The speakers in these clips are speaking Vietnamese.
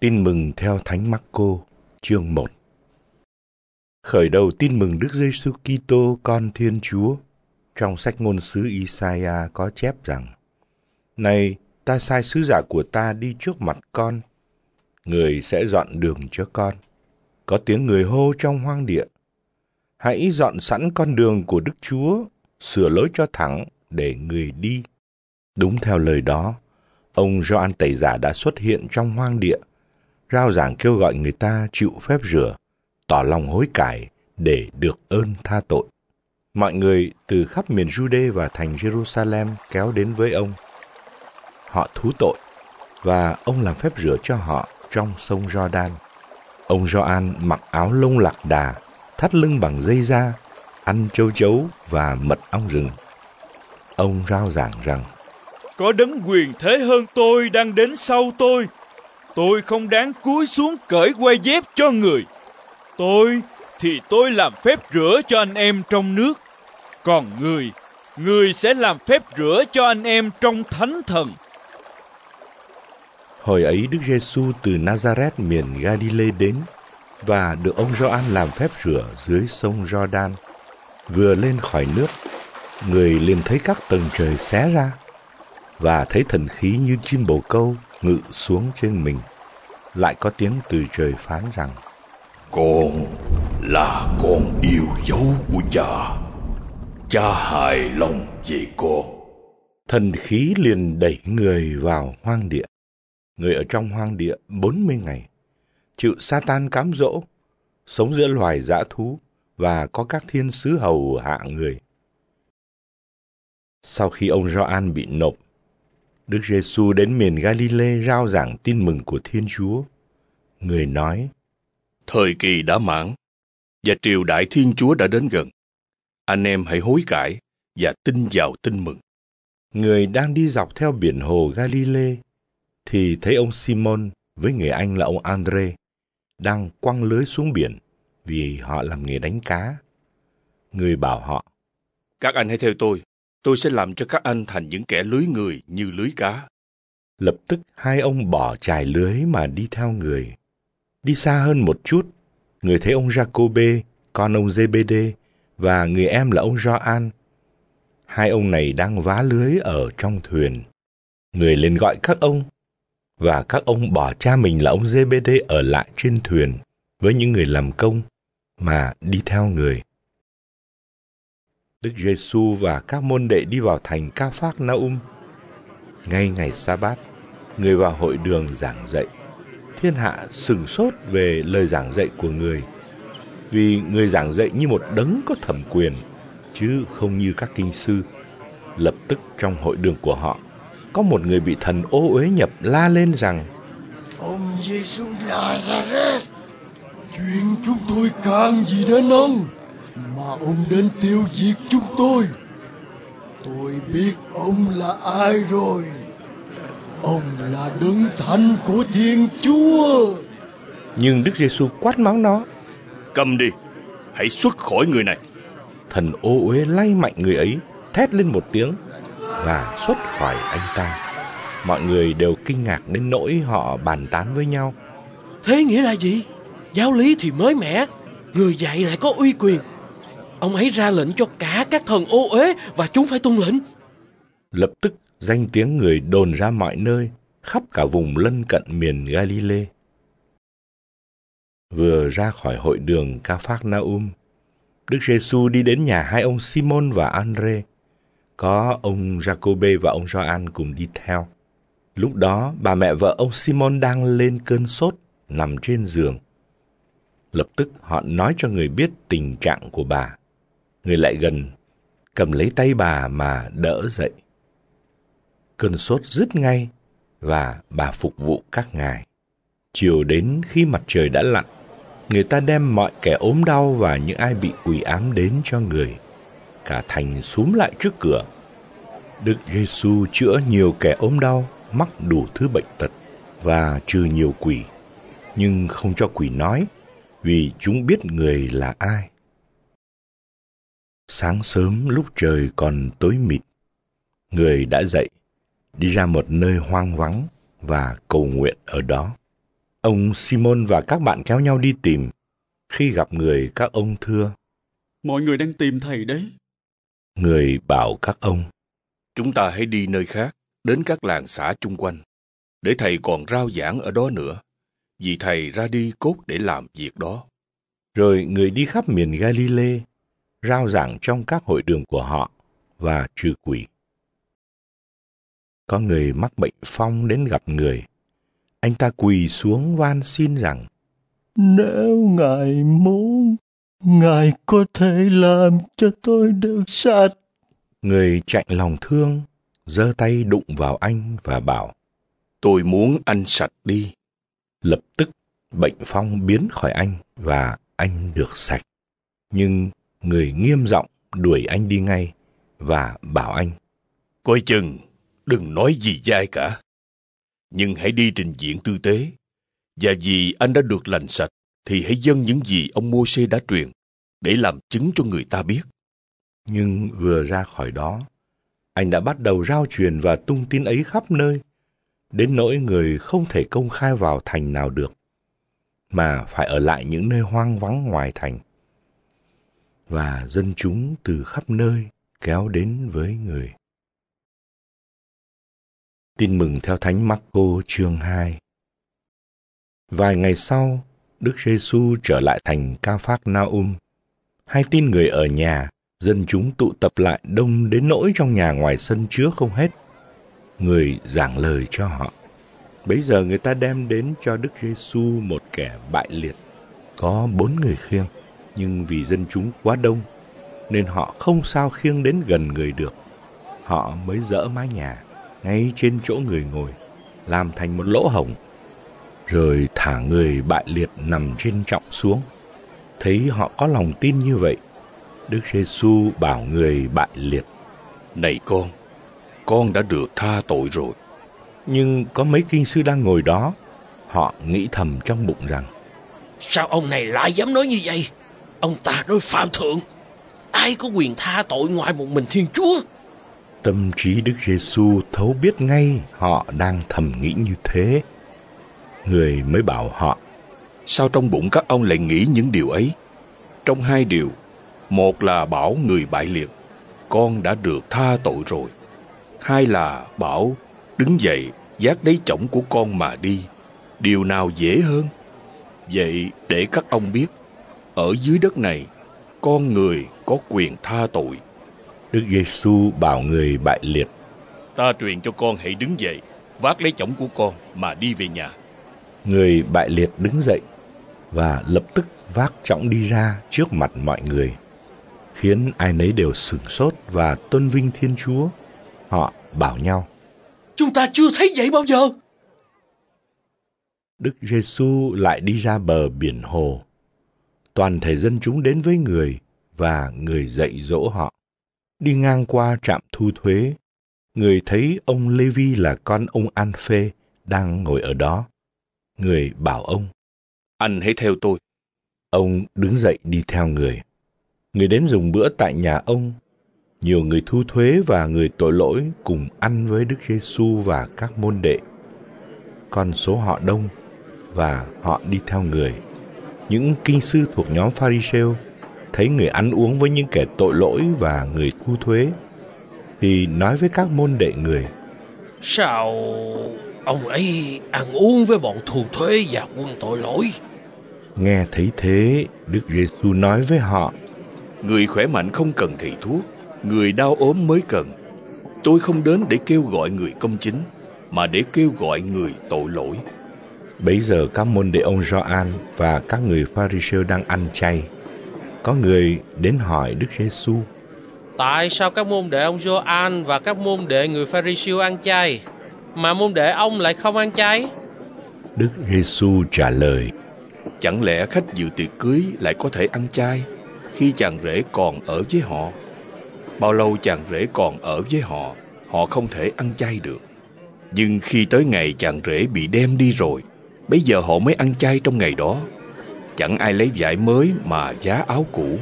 Tin mừng theo Thánh Marco, chương 1. Khởi đầu tin mừng Đức Giêsu Kitô con Thiên Chúa. Trong sách ngôn sứ Isaiah có chép rằng: Này, ta sai sứ giả của ta đi trước mặt con, người sẽ dọn đường cho con. Có tiếng người hô trong hoang địa: Hãy dọn sẵn con đường của Đức Chúa, sửa lối cho thẳng để người đi. Đúng theo lời đó, ông Gioan Tẩy giả đã xuất hiện trong hoang địa rao giảng kêu gọi người ta chịu phép rửa, tỏ lòng hối cải để được ơn tha tội. Mọi người từ khắp miền Jude và thành Jerusalem kéo đến với ông. Họ thú tội và ông làm phép rửa cho họ trong sông Jordan. Ông Gioan mặc áo lông lạc đà, thắt lưng bằng dây da, ăn châu chấu và mật ong rừng. Ông rao giảng rằng, Có đấng quyền thế hơn tôi đang đến sau tôi, Tôi không đáng cúi xuống cởi que dép cho người. Tôi thì tôi làm phép rửa cho anh em trong nước. Còn người, người sẽ làm phép rửa cho anh em trong thánh thần. Hồi ấy Đức Giêsu từ Nazareth miền Galilee đến và được ông Gioan làm phép rửa dưới sông Jordan. Vừa lên khỏi nước, người liền thấy các tầng trời xé ra và thấy thần khí như chim bồ câu ngự xuống trên mình. Lại có tiếng từ trời phán rằng, Con là con yêu dấu của cha. Cha hài lòng về con. Thần khí liền đẩy người vào hoang địa. Người ở trong hoang địa bốn mươi ngày, chịu Satan cám dỗ, sống giữa loài dã thú và có các thiên sứ hầu hạ người. Sau khi ông Gioan bị nộp Đức Giêsu đến miền Galilee rao giảng tin mừng của Thiên Chúa. Người nói, Thời kỳ đã mãn, và triều đại Thiên Chúa đã đến gần. Anh em hãy hối cải và tin vào tin mừng. Người đang đi dọc theo biển hồ Galilee thì thấy ông Simon với người anh là ông Andre đang quăng lưới xuống biển vì họ làm nghề đánh cá. Người bảo họ, Các anh hãy theo tôi tôi sẽ làm cho các anh thành những kẻ lưới người như lưới cá. Lập tức hai ông bỏ chài lưới mà đi theo người. Đi xa hơn một chút, người thấy ông Jacobe, con ông JBD và người em là ông Joan Hai ông này đang vá lưới ở trong thuyền. Người lên gọi các ông và các ông bỏ cha mình là ông JBD ở lại trên thuyền với những người làm công mà đi theo người. Đức Giêsu và các môn đệ đi vào thành Ca Phác Na-um Ngay ngày sa bát, người vào hội đường giảng dạy. Thiên hạ sừng sốt về lời giảng dạy của người, vì người giảng dạy như một đấng có thẩm quyền, chứ không như các kinh sư. Lập tức trong hội đường của họ, có một người bị thần ô uế nhập la lên rằng: Ông Giêsu Nazareth, chuyện chúng tôi càng gì đến ông? mà ông đến tiêu diệt chúng tôi tôi biết ông là ai rồi ông là đấng thánh của thiên chúa nhưng đức giêsu quát mắng nó cầm đi hãy xuất khỏi người này thần ô uế lay mạnh người ấy thét lên một tiếng và xuất khỏi anh ta mọi người đều kinh ngạc đến nỗi họ bàn tán với nhau thế nghĩa là gì giáo lý thì mới mẻ người dạy lại có uy quyền Ông ấy ra lệnh cho cả các thần ô uế và chúng phải tuân lệnh. Lập tức danh tiếng người đồn ra mọi nơi, khắp cả vùng lân cận miền Galilee. Vừa ra khỏi hội đường Ca Phác Na Um, Đức Giêsu đi đến nhà hai ông Simon và Andre. Có ông Jacobe và ông Gioan cùng đi theo. Lúc đó, bà mẹ vợ ông Simon đang lên cơn sốt, nằm trên giường. Lập tức họ nói cho người biết tình trạng của bà. Người lại gần, cầm lấy tay bà mà đỡ dậy. Cơn sốt dứt ngay và bà phục vụ các ngài. Chiều đến khi mặt trời đã lặn, người ta đem mọi kẻ ốm đau và những ai bị quỷ ám đến cho người. Cả thành xúm lại trước cửa. Đức Giêsu chữa nhiều kẻ ốm đau, mắc đủ thứ bệnh tật và trừ nhiều quỷ, nhưng không cho quỷ nói, vì chúng biết người là ai sáng sớm lúc trời còn tối mịt người đã dậy đi ra một nơi hoang vắng và cầu nguyện ở đó ông simon và các bạn kéo nhau đi tìm khi gặp người các ông thưa mọi người đang tìm thầy đấy người bảo các ông chúng ta hãy đi nơi khác đến các làng xã chung quanh để thầy còn rao giảng ở đó nữa vì thầy ra đi cốt để làm việc đó rồi người đi khắp miền Galile rao giảng trong các hội đường của họ và trừ quỷ. Có người mắc bệnh phong đến gặp người. Anh ta quỳ xuống van xin rằng Nếu Ngài muốn, Ngài có thể làm cho tôi được sạch. Người chạy lòng thương, giơ tay đụng vào anh và bảo Tôi muốn anh sạch đi. Lập tức bệnh phong biến khỏi anh và anh được sạch. Nhưng người nghiêm giọng đuổi anh đi ngay và bảo anh. Coi chừng, đừng nói gì dai cả. Nhưng hãy đi trình diện tư tế. Và vì anh đã được lành sạch, thì hãy dâng những gì ông mô Sê đã truyền để làm chứng cho người ta biết. Nhưng vừa ra khỏi đó, anh đã bắt đầu rao truyền và tung tin ấy khắp nơi, đến nỗi người không thể công khai vào thành nào được, mà phải ở lại những nơi hoang vắng ngoài thành và dân chúng từ khắp nơi kéo đến với người. Tin mừng theo Thánh Marco chương 2 Vài ngày sau, Đức Giêsu trở lại thành Ca Phác Na Um Hay tin người ở nhà, dân chúng tụ tập lại đông đến nỗi trong nhà ngoài sân chứa không hết. Người giảng lời cho họ. Bây giờ người ta đem đến cho Đức Giêsu một kẻ bại liệt, có bốn người khiêng nhưng vì dân chúng quá đông nên họ không sao khiêng đến gần người được. Họ mới dỡ mái nhà ngay trên chỗ người ngồi, làm thành một lỗ hổng, rồi thả người bại liệt nằm trên trọng xuống. Thấy họ có lòng tin như vậy, Đức giê Giêsu bảo người bại liệt: "Này con, con đã được tha tội rồi." Nhưng có mấy kinh sư đang ngồi đó, họ nghĩ thầm trong bụng rằng: "Sao ông này lại dám nói như vậy?" Ông ta nói phạm thượng Ai có quyền tha tội ngoài một mình Thiên Chúa Tâm trí Đức Giêsu thấu biết ngay họ đang thầm nghĩ như thế. Người mới bảo họ, sao trong bụng các ông lại nghĩ những điều ấy? Trong hai điều, một là bảo người bại liệt, con đã được tha tội rồi. Hai là bảo, đứng dậy, giác lấy chổng của con mà đi. Điều nào dễ hơn? Vậy để các ông biết, ở dưới đất này, con người có quyền tha tội. Đức Giêsu bảo người bại liệt. Ta truyền cho con hãy đứng dậy, vác lấy chổng của con mà đi về nhà. Người bại liệt đứng dậy và lập tức vác chõng đi ra trước mặt mọi người, khiến ai nấy đều sửng sốt và tôn vinh Thiên Chúa. Họ bảo nhau: Chúng ta chưa thấy vậy bao giờ. Đức Giêsu lại đi ra bờ biển hồ toàn thể dân chúng đến với người và người dạy dỗ họ. Đi ngang qua trạm thu thuế, người thấy ông Lê Vi là con ông An Phê đang ngồi ở đó. Người bảo ông, Anh hãy theo tôi. Ông đứng dậy đi theo người. Người đến dùng bữa tại nhà ông. Nhiều người thu thuế và người tội lỗi cùng ăn với Đức Giêsu và các môn đệ. Con số họ đông và họ đi theo người những kinh sư thuộc nhóm Pharisêu thấy người ăn uống với những kẻ tội lỗi và người thu thuế thì nói với các môn đệ người Sao ông ấy ăn uống với bọn thu thuế và quân tội lỗi? Nghe thấy thế, Đức giê Giêsu nói với họ Người khỏe mạnh không cần thầy thuốc, người đau ốm mới cần. Tôi không đến để kêu gọi người công chính, mà để kêu gọi người tội lỗi. Bấy giờ các môn đệ ông Gioan và các người Pharisêu đang ăn chay. Có người đến hỏi Đức Giêsu: Tại sao các môn đệ ông Gioan và các môn đệ người Pharisêu ăn chay mà môn đệ ông lại không ăn chay? Đức Giêsu trả lời: Chẳng lẽ khách dự tiệc cưới lại có thể ăn chay khi chàng rể còn ở với họ? Bao lâu chàng rể còn ở với họ, họ không thể ăn chay được. Nhưng khi tới ngày chàng rể bị đem đi rồi, Bây giờ họ mới ăn chay trong ngày đó Chẳng ai lấy vải mới mà giá áo cũ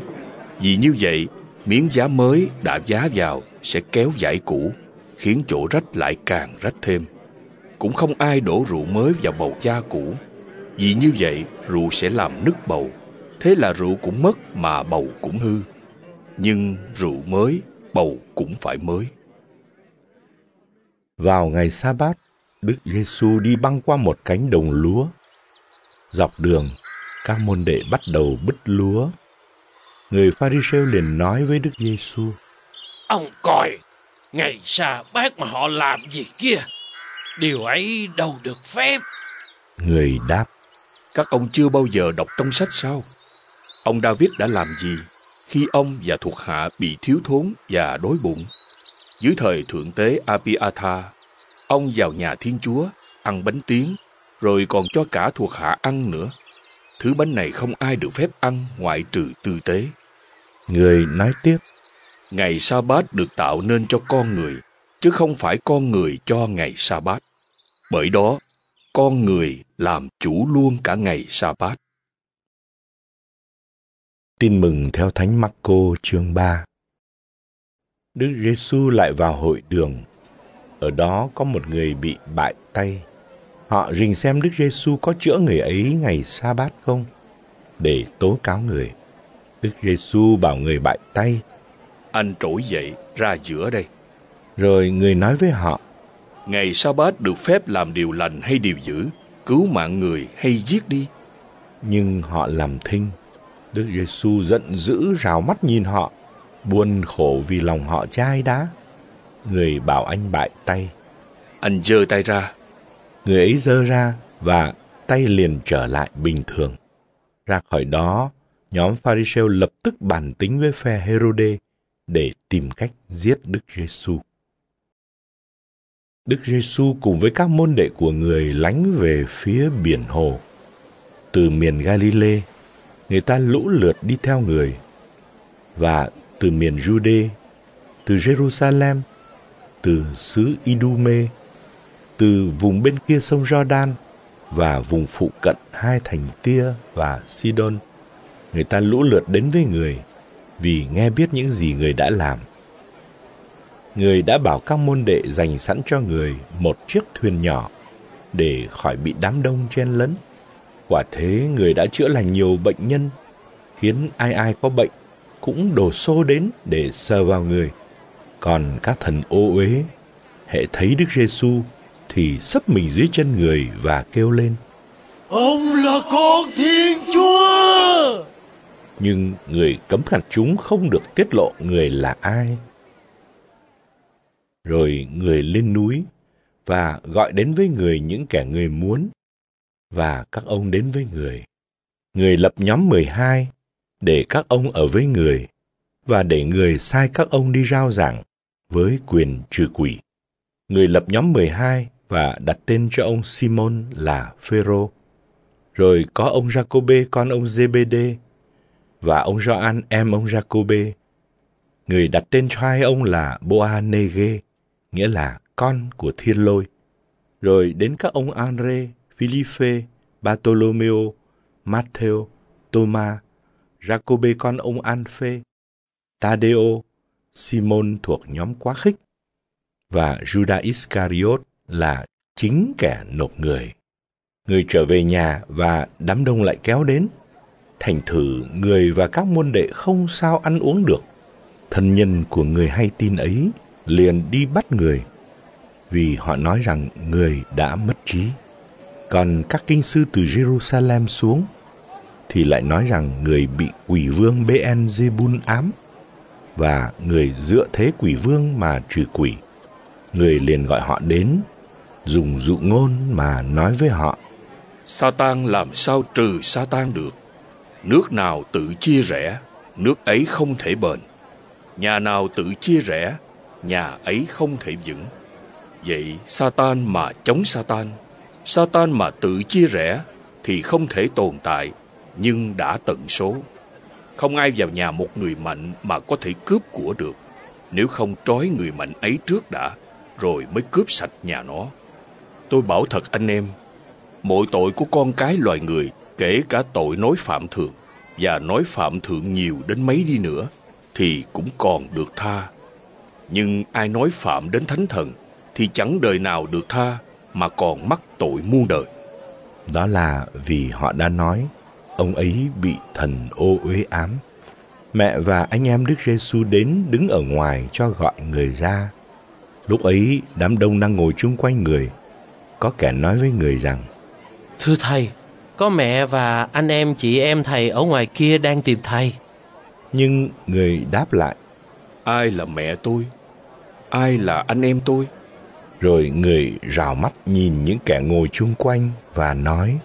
Vì như vậy Miếng giá mới đã giá vào Sẽ kéo vải cũ Khiến chỗ rách lại càng rách thêm Cũng không ai đổ rượu mới vào bầu da cũ Vì như vậy rượu sẽ làm nứt bầu Thế là rượu cũng mất mà bầu cũng hư Nhưng rượu mới bầu cũng phải mới Vào ngày sa bát Đức Giêsu đi băng qua một cánh đồng lúa. Dọc đường, các môn đệ bắt đầu bứt lúa. Người Pharisêu liền nói với Đức Giêsu: "Ông coi, ngày xa bác mà họ làm gì kia? Điều ấy đâu được phép." Người đáp: "Các ông chưa bao giờ đọc trong sách sao? Ông David đã làm gì khi ông và thuộc hạ bị thiếu thốn và đói bụng?" Dưới thời thượng tế Abiata Ông vào nhà Thiên Chúa, ăn bánh tiếng, rồi còn cho cả thuộc hạ ăn nữa. Thứ bánh này không ai được phép ăn ngoại trừ tư tế. Người nói tiếp, Ngày sa bát được tạo nên cho con người, chứ không phải con người cho ngày sa bát. Bởi đó, con người làm chủ luôn cả ngày sa bát. Tin mừng theo Thánh Marco chương 3 Đức Giêsu lại vào hội đường ở đó có một người bị bại tay. Họ rình xem Đức Giêsu có chữa người ấy ngày sa bát không để tố cáo người. Đức Giêsu bảo người bại tay, anh trỗi dậy ra giữa đây. Rồi người nói với họ, ngày sa bát được phép làm điều lành hay điều dữ, cứu mạng người hay giết đi. Nhưng họ làm thinh. Đức Giêsu giận dữ rào mắt nhìn họ, buồn khổ vì lòng họ chai đá người bảo anh bại tay. Anh giơ tay ra. Người ấy giơ ra và tay liền trở lại bình thường. Ra khỏi đó, nhóm Pharisêu lập tức bàn tính với phe Herode để tìm cách giết Đức Giêsu. Đức Giêsu cùng với các môn đệ của người lánh về phía biển hồ. Từ miền Galilee, người ta lũ lượt đi theo người. Và từ miền Jude, từ Jerusalem, từ xứ Idume, từ vùng bên kia sông Jordan và vùng phụ cận hai thành Tia và Sidon. Người ta lũ lượt đến với người vì nghe biết những gì người đã làm. Người đã bảo các môn đệ dành sẵn cho người một chiếc thuyền nhỏ để khỏi bị đám đông chen lấn. Quả thế người đã chữa lành nhiều bệnh nhân, khiến ai ai có bệnh cũng đổ xô đến để sờ vào người. Còn các thần ô uế, hệ thấy Đức Giêsu thì sấp mình dưới chân người và kêu lên. Ông là con Thiên Chúa! Nhưng người cấm khặt chúng không được tiết lộ người là ai. Rồi người lên núi và gọi đến với người những kẻ người muốn và các ông đến với người. Người lập nhóm mười hai để các ông ở với người và để người sai các ông đi rao giảng với quyền trừ quỷ. Người lập nhóm 12 và đặt tên cho ông Simon là Phêrô. Rồi có ông Jacobe con ông Zebede và ông Gioan em ông Jacobe. Người đặt tên cho hai ông là Boanege, nghĩa là con của thiên lôi. Rồi đến các ông Andre, Philippe, Bartolomeo, Matteo, Thomas, Jacobe con ông Anphe Tadeo, Simon thuộc nhóm quá khích và Judas Iscariot là chính kẻ nộp người. Người trở về nhà và đám đông lại kéo đến. Thành thử người và các môn đệ không sao ăn uống được. Thân nhân của người hay tin ấy liền đi bắt người vì họ nói rằng người đã mất trí. Còn các kinh sư từ Jerusalem xuống thì lại nói rằng người bị quỷ vương Beelzebul ám và người dựa thế quỷ vương mà trừ quỷ. Người liền gọi họ đến, dùng dụ ngôn mà nói với họ. Sa tan làm sao trừ sa tan được? Nước nào tự chia rẽ, nước ấy không thể bền. Nhà nào tự chia rẽ, nhà ấy không thể vững. Vậy sa tan mà chống sa tan sa tan mà tự chia rẽ thì không thể tồn tại, nhưng đã tận số. Không ai vào nhà một người mạnh mà có thể cướp của được. Nếu không trói người mạnh ấy trước đã, rồi mới cướp sạch nhà nó. Tôi bảo thật anh em, mọi tội của con cái loài người, kể cả tội nói phạm thượng, và nói phạm thượng nhiều đến mấy đi nữa, thì cũng còn được tha. Nhưng ai nói phạm đến thánh thần, thì chẳng đời nào được tha, mà còn mắc tội muôn đời. Đó là vì họ đã nói ông ấy bị thần ô uế ám. Mẹ và anh em Đức Giêsu đến đứng ở ngoài cho gọi người ra. Lúc ấy, đám đông đang ngồi chung quanh người. Có kẻ nói với người rằng, Thưa Thầy, có mẹ và anh em chị em Thầy ở ngoài kia đang tìm Thầy. Nhưng người đáp lại, Ai là mẹ tôi? Ai là anh em tôi? Rồi người rào mắt nhìn những kẻ ngồi chung quanh và nói,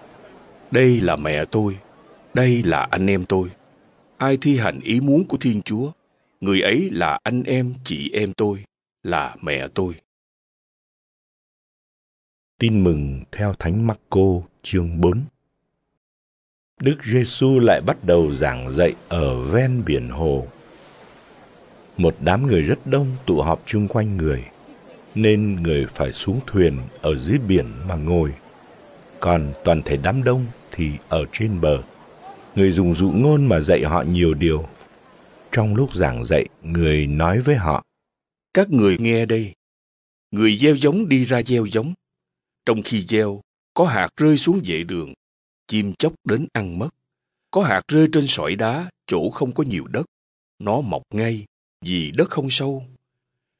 Đây là mẹ tôi đây là anh em tôi ai thi hành ý muốn của thiên chúa người ấy là anh em chị em tôi là mẹ tôi Tin mừng theo Thánh Marco chương 4 Đức Giêsu lại bắt đầu giảng dạy ở ven biển hồ. Một đám người rất đông tụ họp chung quanh người, nên người phải xuống thuyền ở dưới biển mà ngồi. Còn toàn thể đám đông thì ở trên bờ người dùng dụ ngôn mà dạy họ nhiều điều trong lúc giảng dạy người nói với họ các người nghe đây người gieo giống đi ra gieo giống trong khi gieo có hạt rơi xuống vệ đường chim chóc đến ăn mất có hạt rơi trên sỏi đá chỗ không có nhiều đất nó mọc ngay vì đất không sâu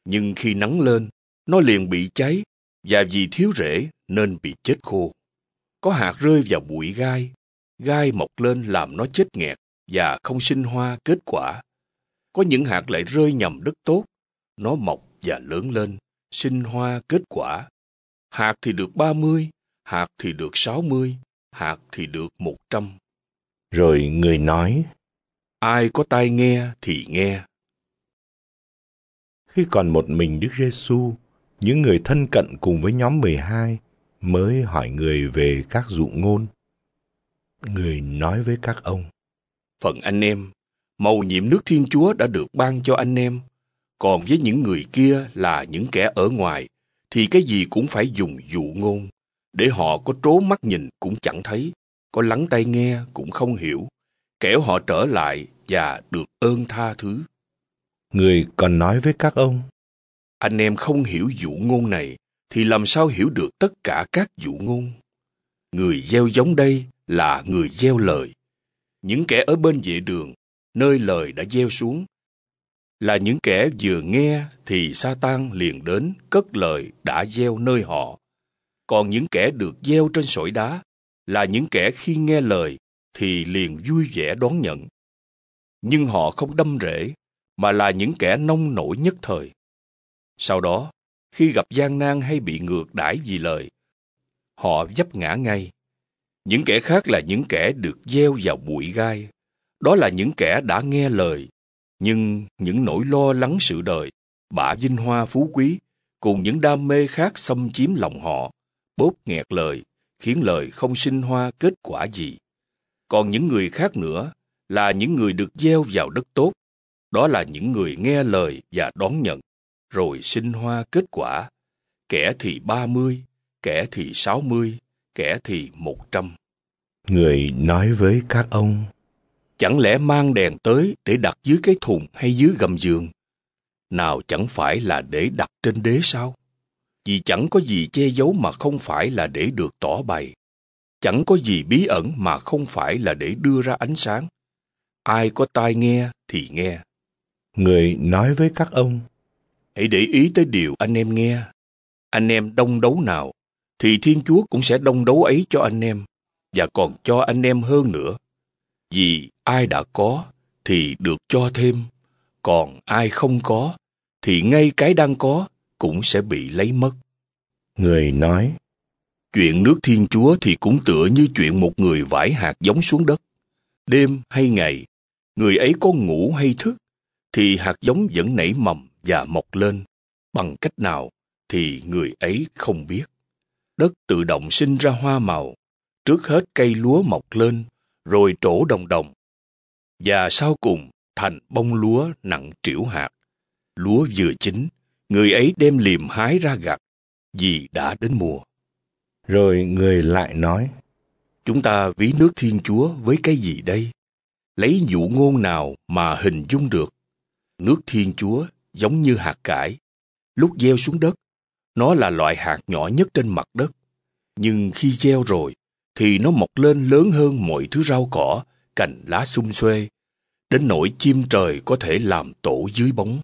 nhưng khi nắng lên nó liền bị cháy và vì thiếu rễ nên bị chết khô có hạt rơi vào bụi gai gai mọc lên làm nó chết nghẹt và không sinh hoa kết quả. Có những hạt lại rơi nhầm đất tốt, nó mọc và lớn lên, sinh hoa kết quả. Hạt thì được 30, hạt thì được 60, hạt thì được 100. Rồi người nói, ai có tai nghe thì nghe. Khi còn một mình Đức Giêsu, những người thân cận cùng với nhóm 12 mới hỏi người về các dụ ngôn người nói với các ông phần anh em mầu nhiệm nước thiên chúa đã được ban cho anh em còn với những người kia là những kẻ ở ngoài thì cái gì cũng phải dùng dụ ngôn để họ có trố mắt nhìn cũng chẳng thấy có lắng tai nghe cũng không hiểu kẻo họ trở lại và được ơn tha thứ người còn nói với các ông anh em không hiểu dụ ngôn này thì làm sao hiểu được tất cả các dụ ngôn người gieo giống đây là người gieo lời những kẻ ở bên vệ đường nơi lời đã gieo xuống là những kẻ vừa nghe thì sa tăng liền đến cất lời đã gieo nơi họ còn những kẻ được gieo trên sỏi đá là những kẻ khi nghe lời thì liền vui vẻ đón nhận nhưng họ không đâm rễ mà là những kẻ nông nổi nhất thời sau đó khi gặp gian nan hay bị ngược đãi vì lời họ dấp ngã ngay những kẻ khác là những kẻ được gieo vào bụi gai. Đó là những kẻ đã nghe lời, nhưng những nỗi lo lắng sự đời, bả vinh hoa phú quý, cùng những đam mê khác xâm chiếm lòng họ, bóp nghẹt lời, khiến lời không sinh hoa kết quả gì. Còn những người khác nữa là những người được gieo vào đất tốt. Đó là những người nghe lời và đón nhận, rồi sinh hoa kết quả. Kẻ thì ba mươi, kẻ thì sáu mươi, kẻ thì một trăm. Người nói với các ông, chẳng lẽ mang đèn tới để đặt dưới cái thùng hay dưới gầm giường? Nào chẳng phải là để đặt trên đế sao? Vì chẳng có gì che giấu mà không phải là để được tỏ bày. Chẳng có gì bí ẩn mà không phải là để đưa ra ánh sáng. Ai có tai nghe thì nghe. Người nói với các ông, hãy để ý tới điều anh em nghe. Anh em đông đấu nào thì Thiên Chúa cũng sẽ đông đấu ấy cho anh em, và còn cho anh em hơn nữa. Vì ai đã có thì được cho thêm, còn ai không có thì ngay cái đang có cũng sẽ bị lấy mất. Người nói, chuyện nước Thiên Chúa thì cũng tựa như chuyện một người vải hạt giống xuống đất. Đêm hay ngày, người ấy có ngủ hay thức, thì hạt giống vẫn nảy mầm và mọc lên. Bằng cách nào thì người ấy không biết đất tự động sinh ra hoa màu. Trước hết cây lúa mọc lên, rồi trổ đồng đồng. Và sau cùng thành bông lúa nặng trĩu hạt. Lúa vừa chín, người ấy đem liềm hái ra gặt, vì đã đến mùa. Rồi người lại nói, Chúng ta ví nước Thiên Chúa với cái gì đây? Lấy dụ ngôn nào mà hình dung được? Nước Thiên Chúa giống như hạt cải. Lúc gieo xuống đất, nó là loại hạt nhỏ nhất trên mặt đất. Nhưng khi gieo rồi, thì nó mọc lên lớn hơn mọi thứ rau cỏ, cành lá xum xuê, đến nỗi chim trời có thể làm tổ dưới bóng.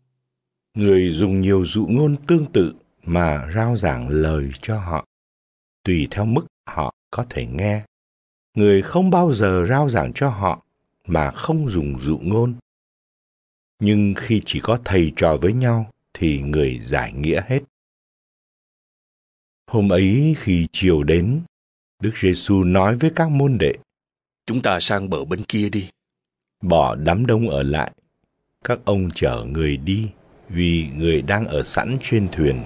Người dùng nhiều dụ ngôn tương tự mà rao giảng lời cho họ, tùy theo mức họ có thể nghe. Người không bao giờ rao giảng cho họ mà không dùng dụ ngôn. Nhưng khi chỉ có thầy trò với nhau thì người giải nghĩa hết. Hôm ấy khi chiều đến, Đức Giêsu nói với các môn đệ: Chúng ta sang bờ bên kia đi. Bỏ đám đông ở lại, các ông chở người đi vì người đang ở sẵn trên thuyền.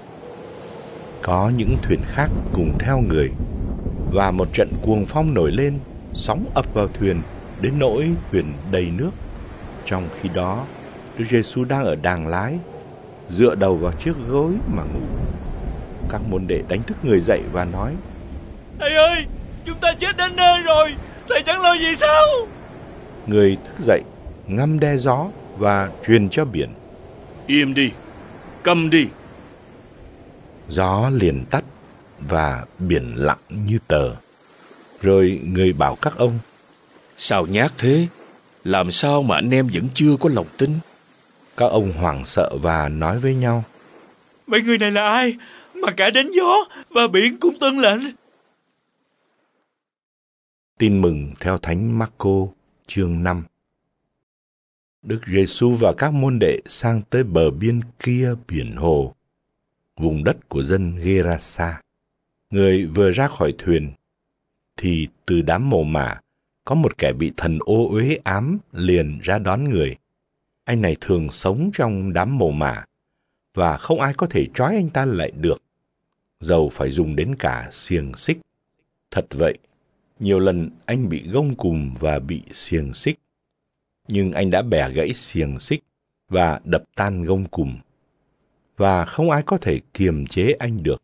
Có những thuyền khác cùng theo người và một trận cuồng phong nổi lên, sóng ập vào thuyền đến nỗi thuyền đầy nước. Trong khi đó, Đức Giêsu đang ở đàng lái, dựa đầu vào chiếc gối mà ngủ. Các môn đệ đánh thức người dậy và nói Thầy ơi chúng ta chết đến nơi rồi Thầy chẳng lo gì sao Người thức dậy ngâm đe gió và truyền cho biển Im đi Câm đi Gió liền tắt và biển lặng như tờ Rồi người bảo các ông Sao nhát thế Làm sao mà anh em vẫn chưa có lòng tin Các ông hoảng sợ và nói với nhau Mấy người này là ai mà cả đến gió và biển cũng tuân lệnh. Tin mừng theo Thánh Marco, chương 5 Đức Giêsu và các môn đệ sang tới bờ biên kia biển hồ, vùng đất của dân Gerasa. Người vừa ra khỏi thuyền, thì từ đám mồ mả có một kẻ bị thần ô uế ám liền ra đón người. Anh này thường sống trong đám mồ mả và không ai có thể trói anh ta lại được dầu phải dùng đến cả xiềng xích. Thật vậy, nhiều lần anh bị gông cùm và bị xiềng xích. Nhưng anh đã bẻ gãy xiềng xích và đập tan gông cùm. Và không ai có thể kiềm chế anh được.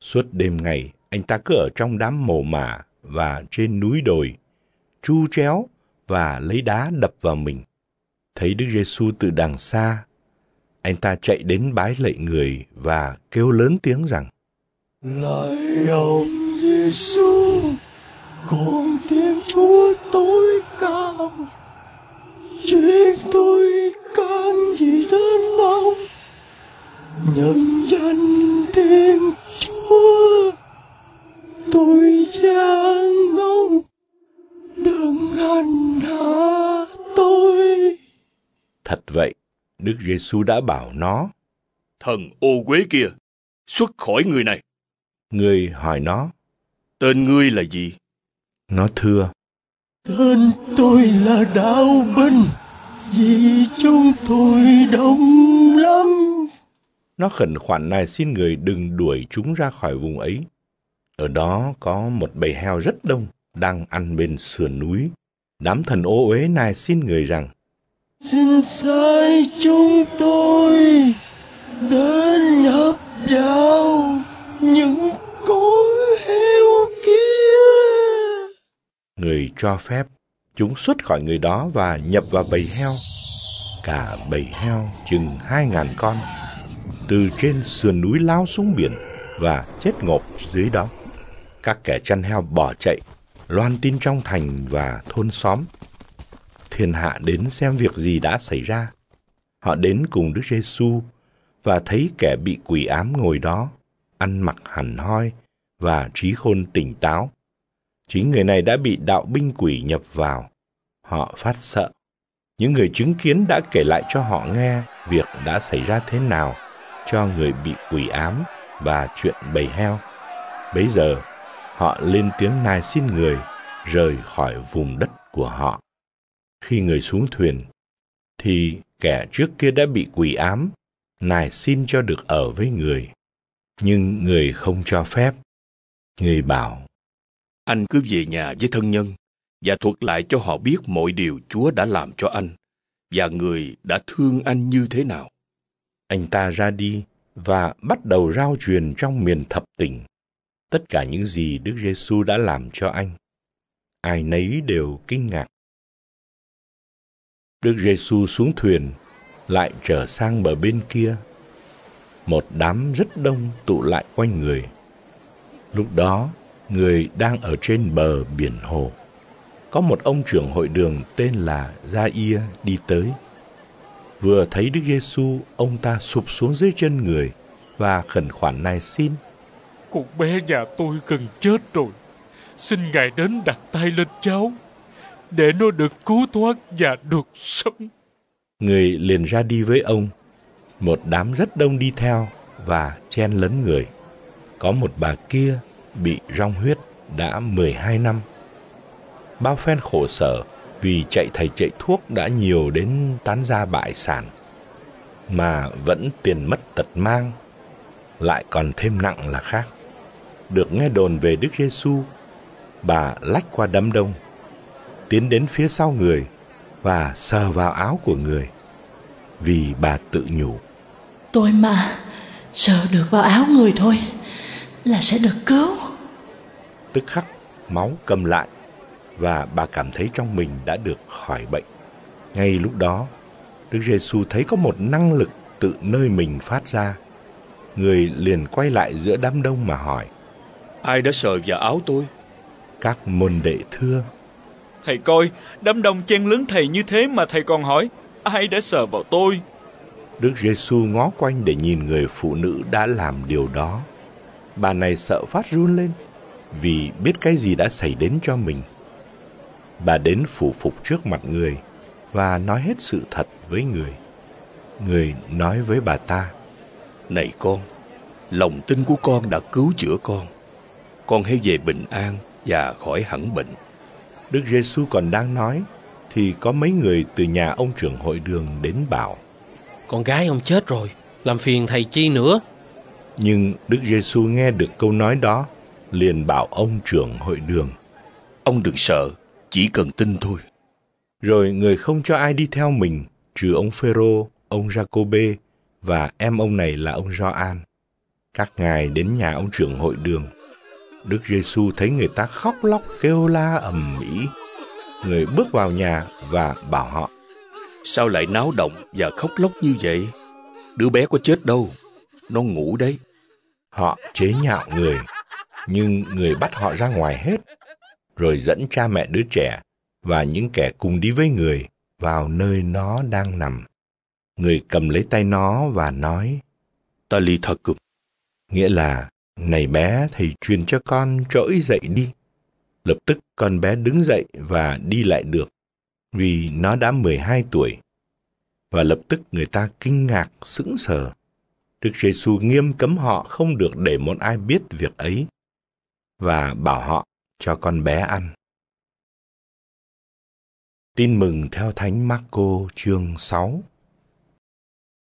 Suốt đêm ngày, anh ta cứ ở trong đám mồ mả và trên núi đồi, chu chéo và lấy đá đập vào mình. Thấy Đức Giêsu từ đằng xa, anh ta chạy đến bái lạy người và kêu lớn tiếng rằng: Lạy ông Giêsu con tiếng Chúa tối cao chuyện tôi can gì đến mong nhận danh tiếng Chúa tôi gian ông đừng hành hạ tôi thật vậy Đức Giêsu đã bảo nó thần ô quế kia xuất khỏi người này Người hỏi nó. Tên ngươi là gì? Nó thưa. Tên tôi là Đạo Binh, vì chúng tôi đông lắm. Nó khẩn khoản này xin người đừng đuổi chúng ra khỏi vùng ấy. Ở đó có một bầy heo rất đông đang ăn bên sườn núi. Đám thần ô uế này xin người rằng Xin sai chúng tôi đến nhập vào những người cho phép chúng xuất khỏi người đó và nhập vào bầy heo. Cả bầy heo chừng hai ngàn con, từ trên sườn núi lao xuống biển và chết ngộp dưới đó. Các kẻ chăn heo bỏ chạy, loan tin trong thành và thôn xóm. Thiên hạ đến xem việc gì đã xảy ra. Họ đến cùng Đức giê Giêsu và thấy kẻ bị quỷ ám ngồi đó, ăn mặc hẳn hoi và trí khôn tỉnh táo Chính người này đã bị đạo binh quỷ nhập vào. Họ phát sợ. Những người chứng kiến đã kể lại cho họ nghe việc đã xảy ra thế nào cho người bị quỷ ám và chuyện bầy heo. Bấy giờ, họ lên tiếng nài xin người rời khỏi vùng đất của họ. Khi người xuống thuyền, thì kẻ trước kia đã bị quỷ ám, nài xin cho được ở với người. Nhưng người không cho phép. Người bảo anh cứ về nhà với thân nhân và thuật lại cho họ biết mọi điều Chúa đã làm cho anh và người đã thương anh như thế nào. Anh ta ra đi và bắt đầu rao truyền trong miền thập tỉnh tất cả những gì Đức giê Giêsu đã làm cho anh. Ai nấy đều kinh ngạc. Đức giê Giêsu xuống thuyền lại trở sang bờ bên kia. Một đám rất đông tụ lại quanh người. Lúc đó, người đang ở trên bờ biển hồ. Có một ông trưởng hội đường tên là Gia Ia đi tới. Vừa thấy Đức Giêsu, ông ta sụp xuống dưới chân người và khẩn khoản này xin. Con bé nhà tôi gần chết rồi. Xin Ngài đến đặt tay lên cháu để nó được cứu thoát và được sống. Người liền ra đi với ông. Một đám rất đông đi theo và chen lấn người. Có một bà kia bị rong huyết đã 12 năm. Bao phen khổ sở vì chạy thầy chạy thuốc đã nhiều đến tán ra bại sản, mà vẫn tiền mất tật mang, lại còn thêm nặng là khác. Được nghe đồn về Đức Giêsu, bà lách qua đám đông, tiến đến phía sau người và sờ vào áo của người, vì bà tự nhủ. Tôi mà sờ được vào áo người thôi là sẽ được cứu tức khắc máu cầm lại và bà cảm thấy trong mình đã được khỏi bệnh. Ngay lúc đó, Đức Giêsu thấy có một năng lực tự nơi mình phát ra. Người liền quay lại giữa đám đông mà hỏi: Ai đã sờ vào áo tôi? Các môn đệ thưa: Thầy coi, đám đông chen lấn thầy như thế mà thầy còn hỏi: Ai đã sờ vào tôi? Đức Giêsu ngó quanh để nhìn người phụ nữ đã làm điều đó. Bà này sợ phát run lên, vì biết cái gì đã xảy đến cho mình. Bà đến phủ phục trước mặt người và nói hết sự thật với người. Người nói với bà ta, Này con, lòng tin của con đã cứu chữa con. Con hãy về bình an và khỏi hẳn bệnh. Đức Giêsu còn đang nói, thì có mấy người từ nhà ông trưởng hội đường đến bảo. Con gái ông chết rồi, làm phiền thầy chi nữa. Nhưng Đức Giêsu nghe được câu nói đó liền bảo ông trưởng hội đường. Ông đừng sợ, chỉ cần tin thôi. Rồi người không cho ai đi theo mình, trừ ông Phêrô, ông Jacobe và em ông này là ông Gioan. Các ngài đến nhà ông trưởng hội đường. Đức Giêsu thấy người ta khóc lóc kêu la ầm ĩ. Người bước vào nhà và bảo họ: "Sao lại náo động và khóc lóc như vậy? Đứa bé có chết đâu, nó ngủ đấy." Họ chế nhạo người nhưng người bắt họ ra ngoài hết, rồi dẫn cha mẹ đứa trẻ và những kẻ cùng đi với người vào nơi nó đang nằm. Người cầm lấy tay nó và nói, Ta ly thật cực, nghĩa là, này bé, thầy truyền cho con trỗi dậy đi. Lập tức con bé đứng dậy và đi lại được, vì nó đã 12 tuổi. Và lập tức người ta kinh ngạc, sững sờ. Đức giê -xu nghiêm cấm họ không được để một ai biết việc ấy, và bảo họ cho con bé ăn. Tin mừng theo Thánh Marco chương 6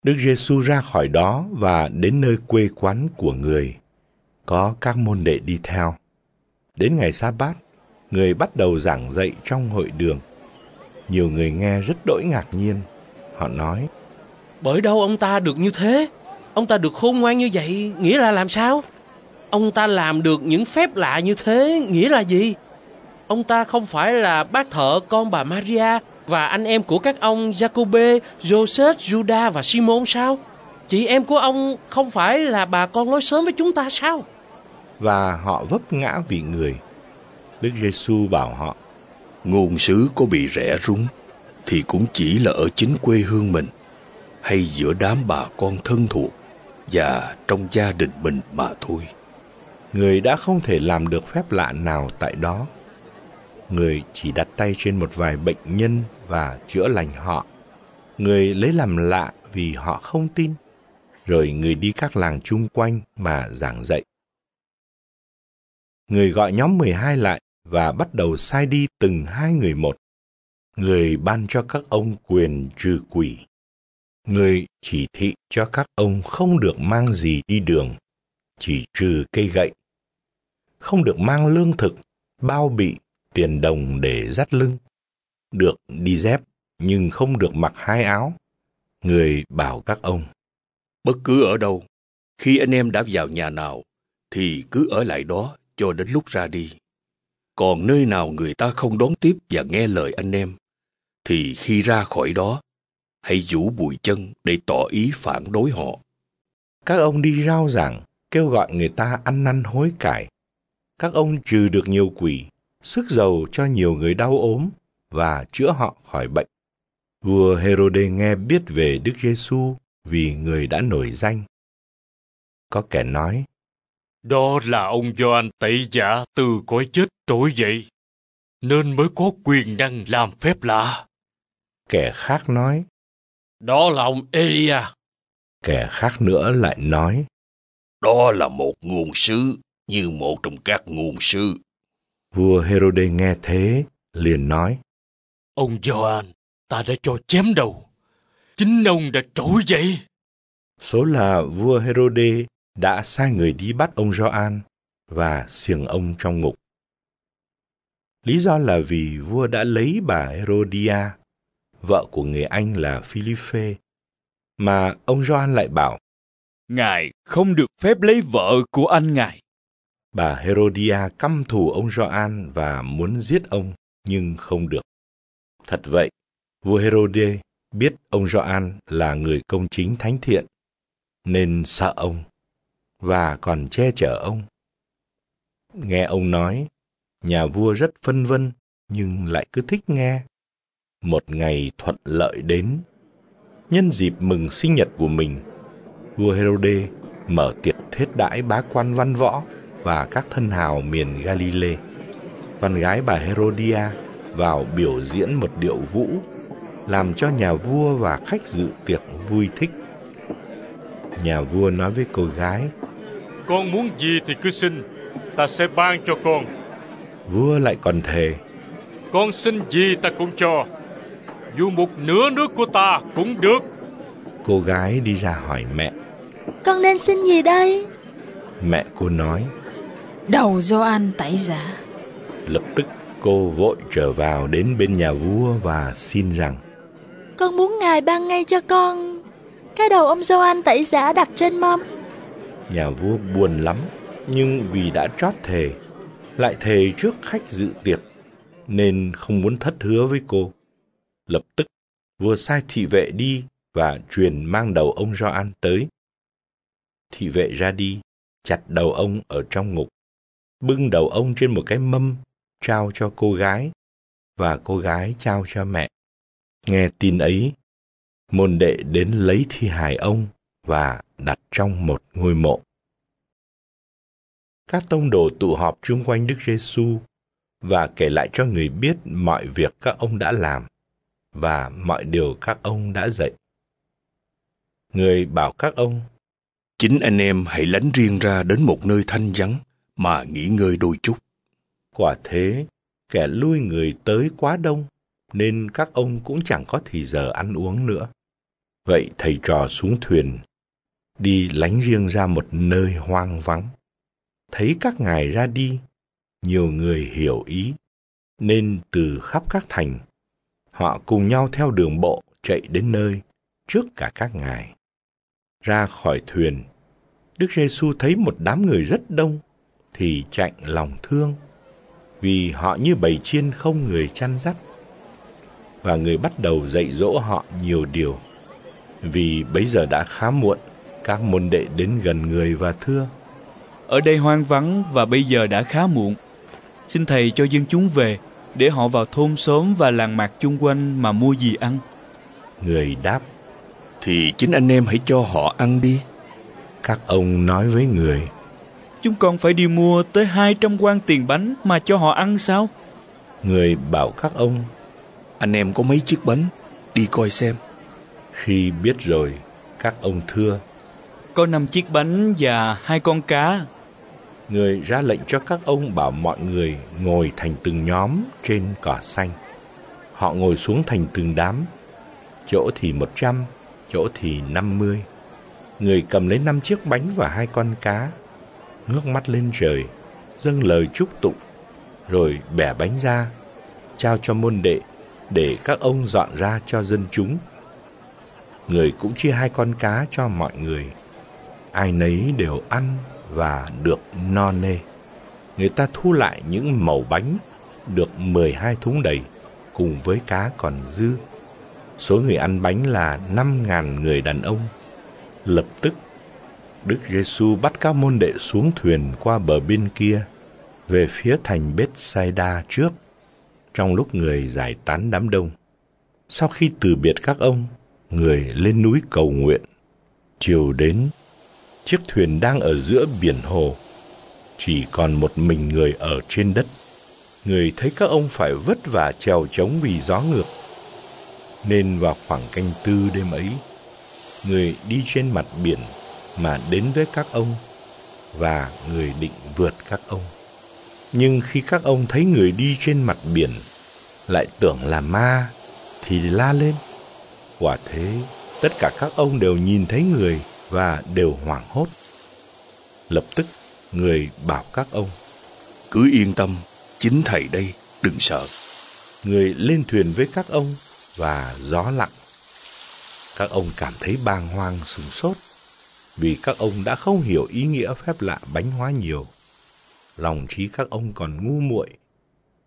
Đức Giêsu ra khỏi đó và đến nơi quê quán của người. Có các môn đệ đi theo. Đến ngày sa bát, người bắt đầu giảng dạy trong hội đường. Nhiều người nghe rất đỗi ngạc nhiên. Họ nói, Bởi đâu ông ta được như thế? Ông ta được khôn ngoan như vậy, nghĩa là làm sao? ông ta làm được những phép lạ như thế nghĩa là gì? Ông ta không phải là bác thợ con bà Maria và anh em của các ông Jacobe, Joseph, Juda và Simon sao? Chị em của ông không phải là bà con lối sớm với chúng ta sao? Và họ vấp ngã vì người. Đức Giêsu bảo họ, ngôn sứ có bị rẻ rúng thì cũng chỉ là ở chính quê hương mình hay giữa đám bà con thân thuộc và trong gia đình mình mà thôi người đã không thể làm được phép lạ nào tại đó. Người chỉ đặt tay trên một vài bệnh nhân và chữa lành họ. Người lấy làm lạ vì họ không tin, rồi người đi các làng chung quanh mà giảng dạy. Người gọi nhóm 12 lại và bắt đầu sai đi từng hai người một. Người ban cho các ông quyền trừ quỷ. Người chỉ thị cho các ông không được mang gì đi đường, chỉ trừ cây gậy không được mang lương thực, bao bị, tiền đồng để dắt lưng. Được đi dép, nhưng không được mặc hai áo. Người bảo các ông. Bất cứ ở đâu, khi anh em đã vào nhà nào, thì cứ ở lại đó cho đến lúc ra đi. Còn nơi nào người ta không đón tiếp và nghe lời anh em, thì khi ra khỏi đó, hãy vũ bụi chân để tỏ ý phản đối họ. Các ông đi rao giảng, kêu gọi người ta ăn năn hối cải, các ông trừ được nhiều quỷ, sức giàu cho nhiều người đau ốm và chữa họ khỏi bệnh. Vua Herode nghe biết về Đức Giêsu vì người đã nổi danh. Có kẻ nói, đó là ông Gioan tẩy giả từ cõi chết trỗi dậy, nên mới có quyền năng làm phép lạ. Kẻ khác nói, đó là ông Elia. Kẻ khác nữa lại nói, đó là một nguồn sứ như một trong các ngôn sư. Vua Herode nghe thế, liền nói, Ông Gioan, ta đã cho chém đầu. Chính ông đã trỗi dậy. Số là vua Herode đã sai người đi bắt ông Gioan và xiềng ông trong ngục. Lý do là vì vua đã lấy bà Herodia, vợ của người Anh là Philippe, mà ông Gioan lại bảo Ngài không được phép lấy vợ của anh ngài. Bà Herodia căm thù ông Gioan và muốn giết ông nhưng không được. Thật vậy, vua Herode biết ông Gioan là người công chính thánh thiện nên sợ ông và còn che chở ông. Nghe ông nói, nhà vua rất phân vân nhưng lại cứ thích nghe. Một ngày thuận lợi đến, nhân dịp mừng sinh nhật của mình, vua Herode mở tiệc thết đãi bá quan văn võ và các thân hào miền Galilee. Con gái bà Herodia vào biểu diễn một điệu vũ làm cho nhà vua và khách dự tiệc vui thích. Nhà vua nói với cô gái: "Con muốn gì thì cứ xin, ta sẽ ban cho con." Vua lại còn thề: "Con xin gì ta cũng cho, dù một nửa nước của ta cũng được." Cô gái đi ra hỏi mẹ: "Con nên xin gì đây?" Mẹ cô nói: đầu Gioan tẩy giả. Lập tức cô vội trở vào đến bên nhà vua và xin rằng Con muốn ngài ban ngay cho con cái đầu ông Gioan tẩy giả đặt trên mâm. Nhà vua buồn lắm, nhưng vì đã trót thề, lại thề trước khách dự tiệc, nên không muốn thất hứa với cô. Lập tức, vua sai thị vệ đi và truyền mang đầu ông Gioan tới. Thị vệ ra đi, chặt đầu ông ở trong ngục bưng đầu ông trên một cái mâm trao cho cô gái và cô gái trao cho mẹ nghe tin ấy môn đệ đến lấy thi hài ông và đặt trong một ngôi mộ các tông đồ tụ họp chung quanh đức giêsu và kể lại cho người biết mọi việc các ông đã làm và mọi điều các ông đã dạy người bảo các ông chính anh em hãy lánh riêng ra đến một nơi thanh vắng mà nghỉ ngơi đôi chút. Quả thế, kẻ lui người tới quá đông, nên các ông cũng chẳng có thì giờ ăn uống nữa. Vậy thầy trò xuống thuyền, đi lánh riêng ra một nơi hoang vắng. Thấy các ngài ra đi, nhiều người hiểu ý, nên từ khắp các thành, họ cùng nhau theo đường bộ chạy đến nơi trước cả các ngài. Ra khỏi thuyền, Đức Giêsu thấy một đám người rất đông thì chạy lòng thương, vì họ như bầy chiên không người chăn dắt. Và người bắt đầu dạy dỗ họ nhiều điều, vì bấy giờ đã khá muộn, các môn đệ đến gần người và thưa. Ở đây hoang vắng và bây giờ đã khá muộn. Xin Thầy cho dân chúng về, để họ vào thôn sớm và làng mạc chung quanh mà mua gì ăn. Người đáp, thì chính anh em hãy cho họ ăn đi. Các ông nói với người, Chúng con phải đi mua tới 200 quan tiền bánh mà cho họ ăn sao? Người bảo các ông Anh em có mấy chiếc bánh Đi coi xem Khi biết rồi Các ông thưa Có năm chiếc bánh và hai con cá Người ra lệnh cho các ông bảo mọi người Ngồi thành từng nhóm trên cỏ xanh Họ ngồi xuống thành từng đám Chỗ thì một trăm Chỗ thì năm mươi Người cầm lấy năm chiếc bánh và hai con cá ngước mắt lên trời, dâng lời chúc tụng, rồi bẻ bánh ra, trao cho môn đệ để các ông dọn ra cho dân chúng. Người cũng chia hai con cá cho mọi người. Ai nấy đều ăn và được no nê. Người ta thu lại những mẩu bánh được 12 thúng đầy cùng với cá còn dư. Số người ăn bánh là 5.000 người đàn ông. Lập tức Đức Giêsu bắt các môn đệ xuống thuyền qua bờ bên kia, về phía thành Bethsaida trước, trong lúc người giải tán đám đông. Sau khi từ biệt các ông, người lên núi cầu nguyện. Chiều đến, chiếc thuyền đang ở giữa biển hồ, chỉ còn một mình người ở trên đất. Người thấy các ông phải vất vả trèo trống vì gió ngược. Nên vào khoảng canh tư đêm ấy, người đi trên mặt biển mà đến với các ông và người định vượt các ông. Nhưng khi các ông thấy người đi trên mặt biển lại tưởng là ma thì la lên. Quả thế, tất cả các ông đều nhìn thấy người và đều hoảng hốt. Lập tức, người bảo các ông. Cứ yên tâm, chính thầy đây, đừng sợ. Người lên thuyền với các ông và gió lặng. Các ông cảm thấy bàng hoàng sừng sốt vì các ông đã không hiểu ý nghĩa phép lạ bánh hóa nhiều. Lòng trí các ông còn ngu muội.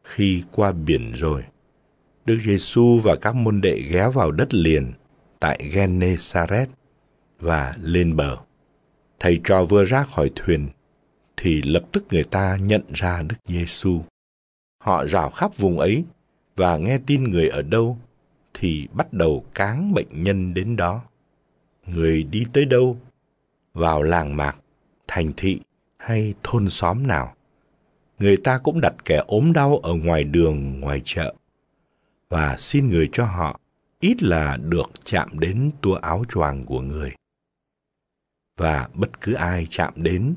Khi qua biển rồi, Đức Giêsu và các môn đệ ghé vào đất liền tại Gennesaret và lên bờ. Thầy trò vừa ra khỏi thuyền thì lập tức người ta nhận ra Đức Giêsu. Họ rảo khắp vùng ấy và nghe tin người ở đâu thì bắt đầu cáng bệnh nhân đến đó. Người đi tới đâu vào làng mạc, thành thị hay thôn xóm nào, người ta cũng đặt kẻ ốm đau ở ngoài đường, ngoài chợ và xin người cho họ ít là được chạm đến tua áo choàng của người. Và bất cứ ai chạm đến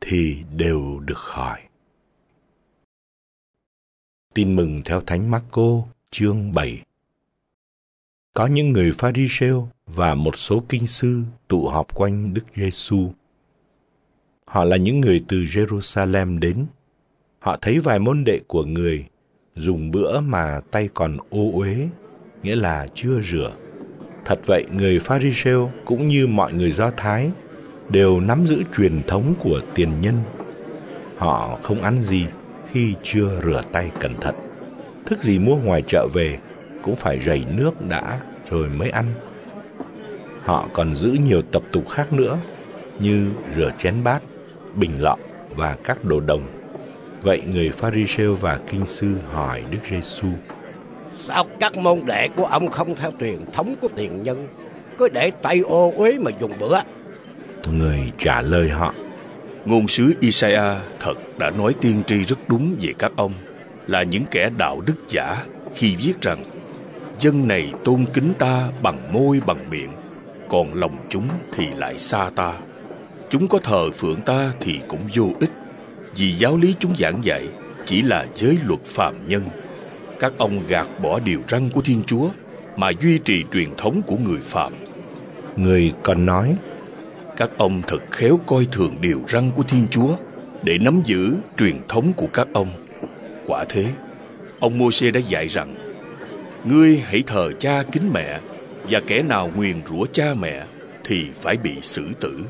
thì đều được khỏi. Tin mừng theo Thánh Marco chương 7 có những người pha ri và một số kinh sư tụ họp quanh Đức Giêsu. Họ là những người từ Jerusalem đến. Họ thấy vài môn đệ của người dùng bữa mà tay còn ô uế, nghĩa là chưa rửa. Thật vậy, người pha ri cũng như mọi người Do Thái đều nắm giữ truyền thống của tiền nhân. Họ không ăn gì khi chưa rửa tay cẩn thận. Thức gì mua ngoài chợ về cũng phải rầy nước đã rồi mới ăn. Họ còn giữ nhiều tập tục khác nữa như rửa chén bát, bình lọ và các đồ đồng. Vậy người Pharisêu và Kinh Sư hỏi Đức Giêsu: Sao các môn đệ của ông không theo truyền thống của tiền nhân, cứ để tay ô uế mà dùng bữa? Người trả lời họ: Ngôn sứ Isaiah thật đã nói tiên tri rất đúng về các ông là những kẻ đạo đức giả khi viết rằng dân này tôn kính ta bằng môi bằng miệng còn lòng chúng thì lại xa ta chúng có thờ phượng ta thì cũng vô ích vì giáo lý chúng giảng dạy chỉ là giới luật phàm nhân các ông gạt bỏ điều răn của thiên chúa mà duy trì truyền thống của người phạm người còn nói các ông thật khéo coi thường điều răn của thiên chúa để nắm giữ truyền thống của các ông quả thế ông mô-xê đã dạy rằng Ngươi hãy thờ cha kính mẹ, và kẻ nào nguyền rủa cha mẹ thì phải bị xử tử.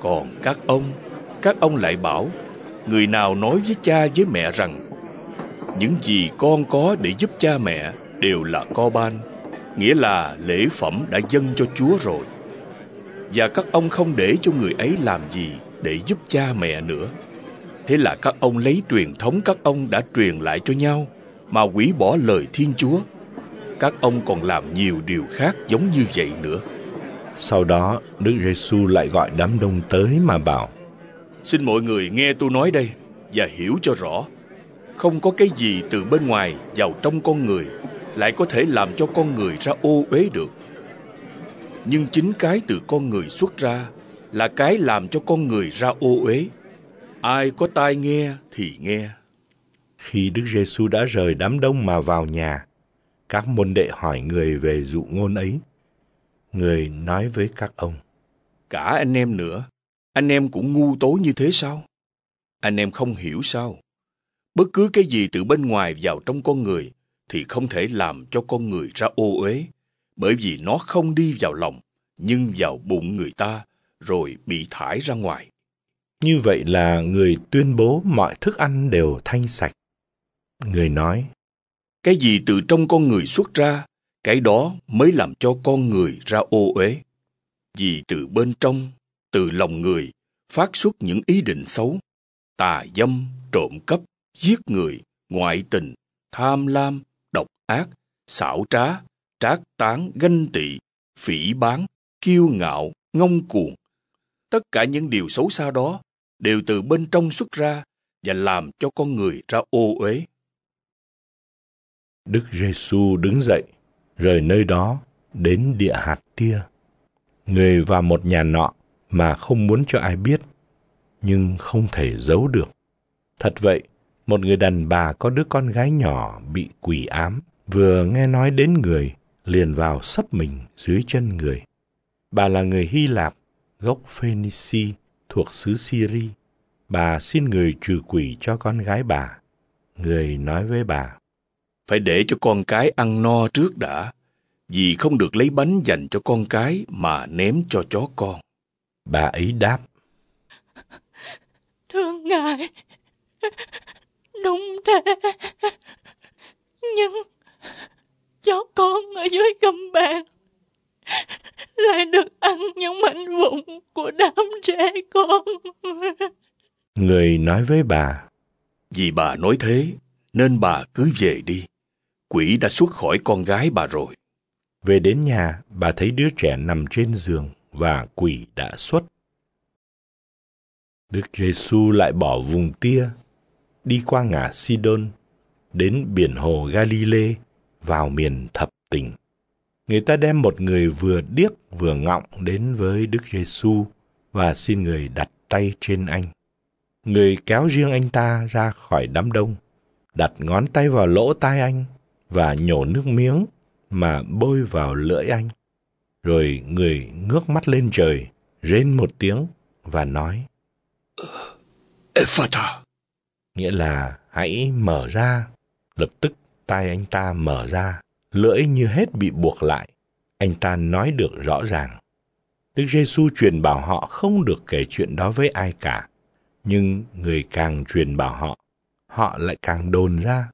Còn các ông, các ông lại bảo, người nào nói với cha với mẹ rằng, những gì con có để giúp cha mẹ đều là co ban, nghĩa là lễ phẩm đã dâng cho Chúa rồi. Và các ông không để cho người ấy làm gì để giúp cha mẹ nữa. Thế là các ông lấy truyền thống các ông đã truyền lại cho nhau mà quỷ bỏ lời Thiên Chúa các ông còn làm nhiều điều khác giống như vậy nữa. Sau đó, Đức Giêsu lại gọi đám đông tới mà bảo: Xin mọi người nghe tôi nói đây và hiểu cho rõ. Không có cái gì từ bên ngoài vào trong con người lại có thể làm cho con người ra ô uế được. Nhưng chính cái từ con người xuất ra là cái làm cho con người ra ô uế. Ai có tai nghe thì nghe. Khi Đức Giêsu đã rời đám đông mà vào nhà, các môn đệ hỏi người về dụ ngôn ấy. Người nói với các ông. Cả anh em nữa, anh em cũng ngu tối như thế sao? Anh em không hiểu sao? Bất cứ cái gì từ bên ngoài vào trong con người thì không thể làm cho con người ra ô uế, bởi vì nó không đi vào lòng, nhưng vào bụng người ta, rồi bị thải ra ngoài. Như vậy là người tuyên bố mọi thức ăn đều thanh sạch. Người nói, cái gì từ trong con người xuất ra cái đó mới làm cho con người ra ô uế vì từ bên trong từ lòng người phát xuất những ý định xấu tà dâm trộm cắp giết người ngoại tình tham lam độc ác xảo trá trác tán ganh tị phỉ báng kiêu ngạo ngông cuồng tất cả những điều xấu xa đó đều từ bên trong xuất ra và làm cho con người ra ô uế Đức Giêsu đứng dậy, rời nơi đó đến địa hạt tia. Người vào một nhà nọ mà không muốn cho ai biết, nhưng không thể giấu được. Thật vậy, một người đàn bà có đứa con gái nhỏ bị quỷ ám, vừa nghe nói đến người, liền vào sấp mình dưới chân người. Bà là người Hy Lạp, gốc Phoenici, thuộc xứ Syri. Bà xin người trừ quỷ cho con gái bà. Người nói với bà, phải để cho con cái ăn no trước đã, vì không được lấy bánh dành cho con cái mà ném cho chó con. Bà ấy đáp. Thương ngài, đúng thế, nhưng chó con ở dưới gầm bàn lại được ăn những mảnh vụn của đám trẻ con. Người nói với bà. Vì bà nói thế, nên bà cứ về đi quỷ đã xuất khỏi con gái bà rồi. Về đến nhà, bà thấy đứa trẻ nằm trên giường và quỷ đã xuất. Đức Giêsu lại bỏ vùng tia, đi qua ngã Sidon, đến biển hồ Galile, vào miền thập tỉnh. Người ta đem một người vừa điếc vừa ngọng đến với Đức Giêsu và xin người đặt tay trên anh. Người kéo riêng anh ta ra khỏi đám đông, đặt ngón tay vào lỗ tai anh và nhổ nước miếng mà bôi vào lưỡi anh. Rồi người ngước mắt lên trời, rên một tiếng và nói ờ, Ephata Nghĩa là hãy mở ra. Lập tức tay anh ta mở ra, lưỡi như hết bị buộc lại. Anh ta nói được rõ ràng. Đức Giêsu truyền bảo họ không được kể chuyện đó với ai cả. Nhưng người càng truyền bảo họ, họ lại càng đồn ra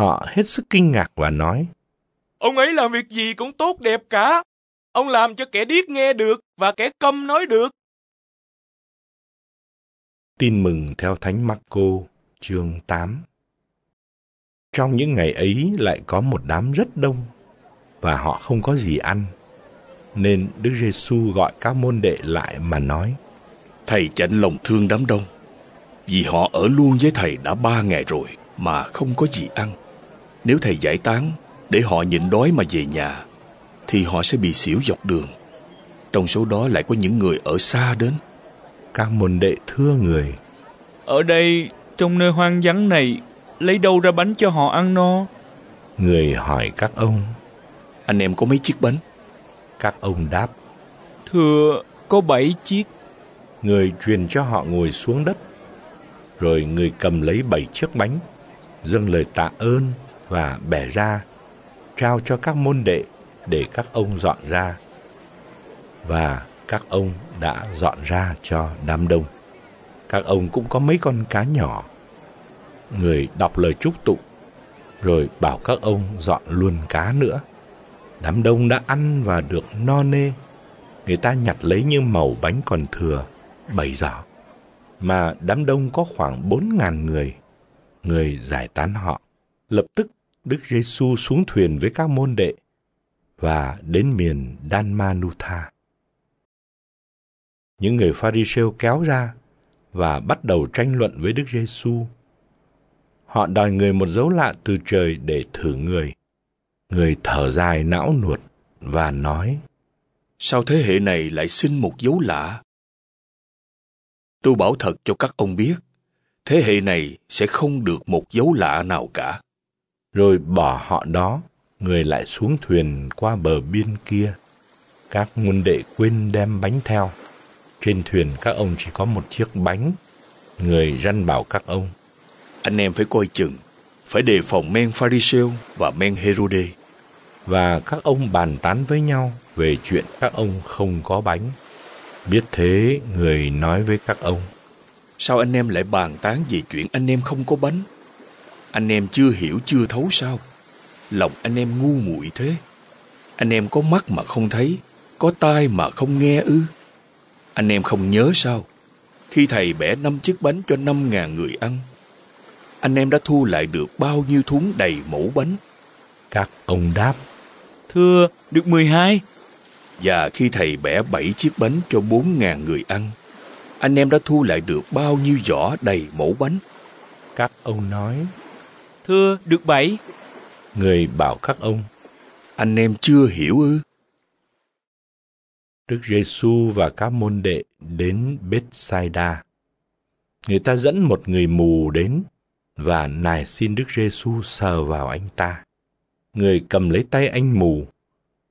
Họ hết sức kinh ngạc và nói, Ông ấy làm việc gì cũng tốt đẹp cả. Ông làm cho kẻ điếc nghe được và kẻ câm nói được. Tin mừng theo Thánh Marco, chương 8 Trong những ngày ấy lại có một đám rất đông, và họ không có gì ăn. Nên Đức Giêsu gọi các môn đệ lại mà nói, Thầy chạnh lòng thương đám đông, vì họ ở luôn với Thầy đã ba ngày rồi mà không có gì ăn. Nếu thầy giải tán để họ nhịn đói mà về nhà, thì họ sẽ bị xỉu dọc đường. Trong số đó lại có những người ở xa đến. Các môn đệ thưa người. Ở đây, trong nơi hoang vắng này, lấy đâu ra bánh cho họ ăn no? Người hỏi các ông. Anh em có mấy chiếc bánh? Các ông đáp. Thưa, có bảy chiếc. Người truyền cho họ ngồi xuống đất. Rồi người cầm lấy bảy chiếc bánh, dâng lời tạ ơn và bẻ ra trao cho các môn đệ để các ông dọn ra và các ông đã dọn ra cho đám đông các ông cũng có mấy con cá nhỏ người đọc lời chúc tụng rồi bảo các ông dọn luôn cá nữa đám đông đã ăn và được no nê người ta nhặt lấy như màu bánh còn thừa bảy giỏ mà đám đông có khoảng bốn ngàn người người giải tán họ lập tức Đức Giêsu xuống thuyền với các môn đệ và đến miền Danmanutha. Những người Pharisêu kéo ra và bắt đầu tranh luận với Đức Giêsu. Họ đòi người một dấu lạ từ trời để thử người. Người thở dài não nuột và nói: Sao thế hệ này lại xin một dấu lạ? Tôi bảo thật cho các ông biết, thế hệ này sẽ không được một dấu lạ nào cả rồi bỏ họ đó, người lại xuống thuyền qua bờ biên kia. Các môn đệ quên đem bánh theo. Trên thuyền các ông chỉ có một chiếc bánh. Người răn bảo các ông. Anh em phải coi chừng, phải đề phòng men Pharisêu và men Herode. Và các ông bàn tán với nhau về chuyện các ông không có bánh. Biết thế, người nói với các ông. Sao anh em lại bàn tán về chuyện anh em không có bánh? Anh em chưa hiểu chưa thấu sao? Lòng anh em ngu muội thế. Anh em có mắt mà không thấy, có tai mà không nghe ư? Anh em không nhớ sao? Khi thầy bẻ năm chiếc bánh cho năm ngàn người ăn, anh em đã thu lại được bao nhiêu thúng đầy mẫu bánh? Các ông đáp, thưa, được mười hai Và khi thầy bẻ bảy chiếc bánh cho bốn ngàn người ăn, anh em đã thu lại được bao nhiêu giỏ đầy mẫu bánh? Các ông nói, thưa được bảy người bảo các ông anh em chưa hiểu ư đức giêsu và các môn đệ đến bethsaida người ta dẫn một người mù đến và nài xin đức giêsu sờ vào anh ta người cầm lấy tay anh mù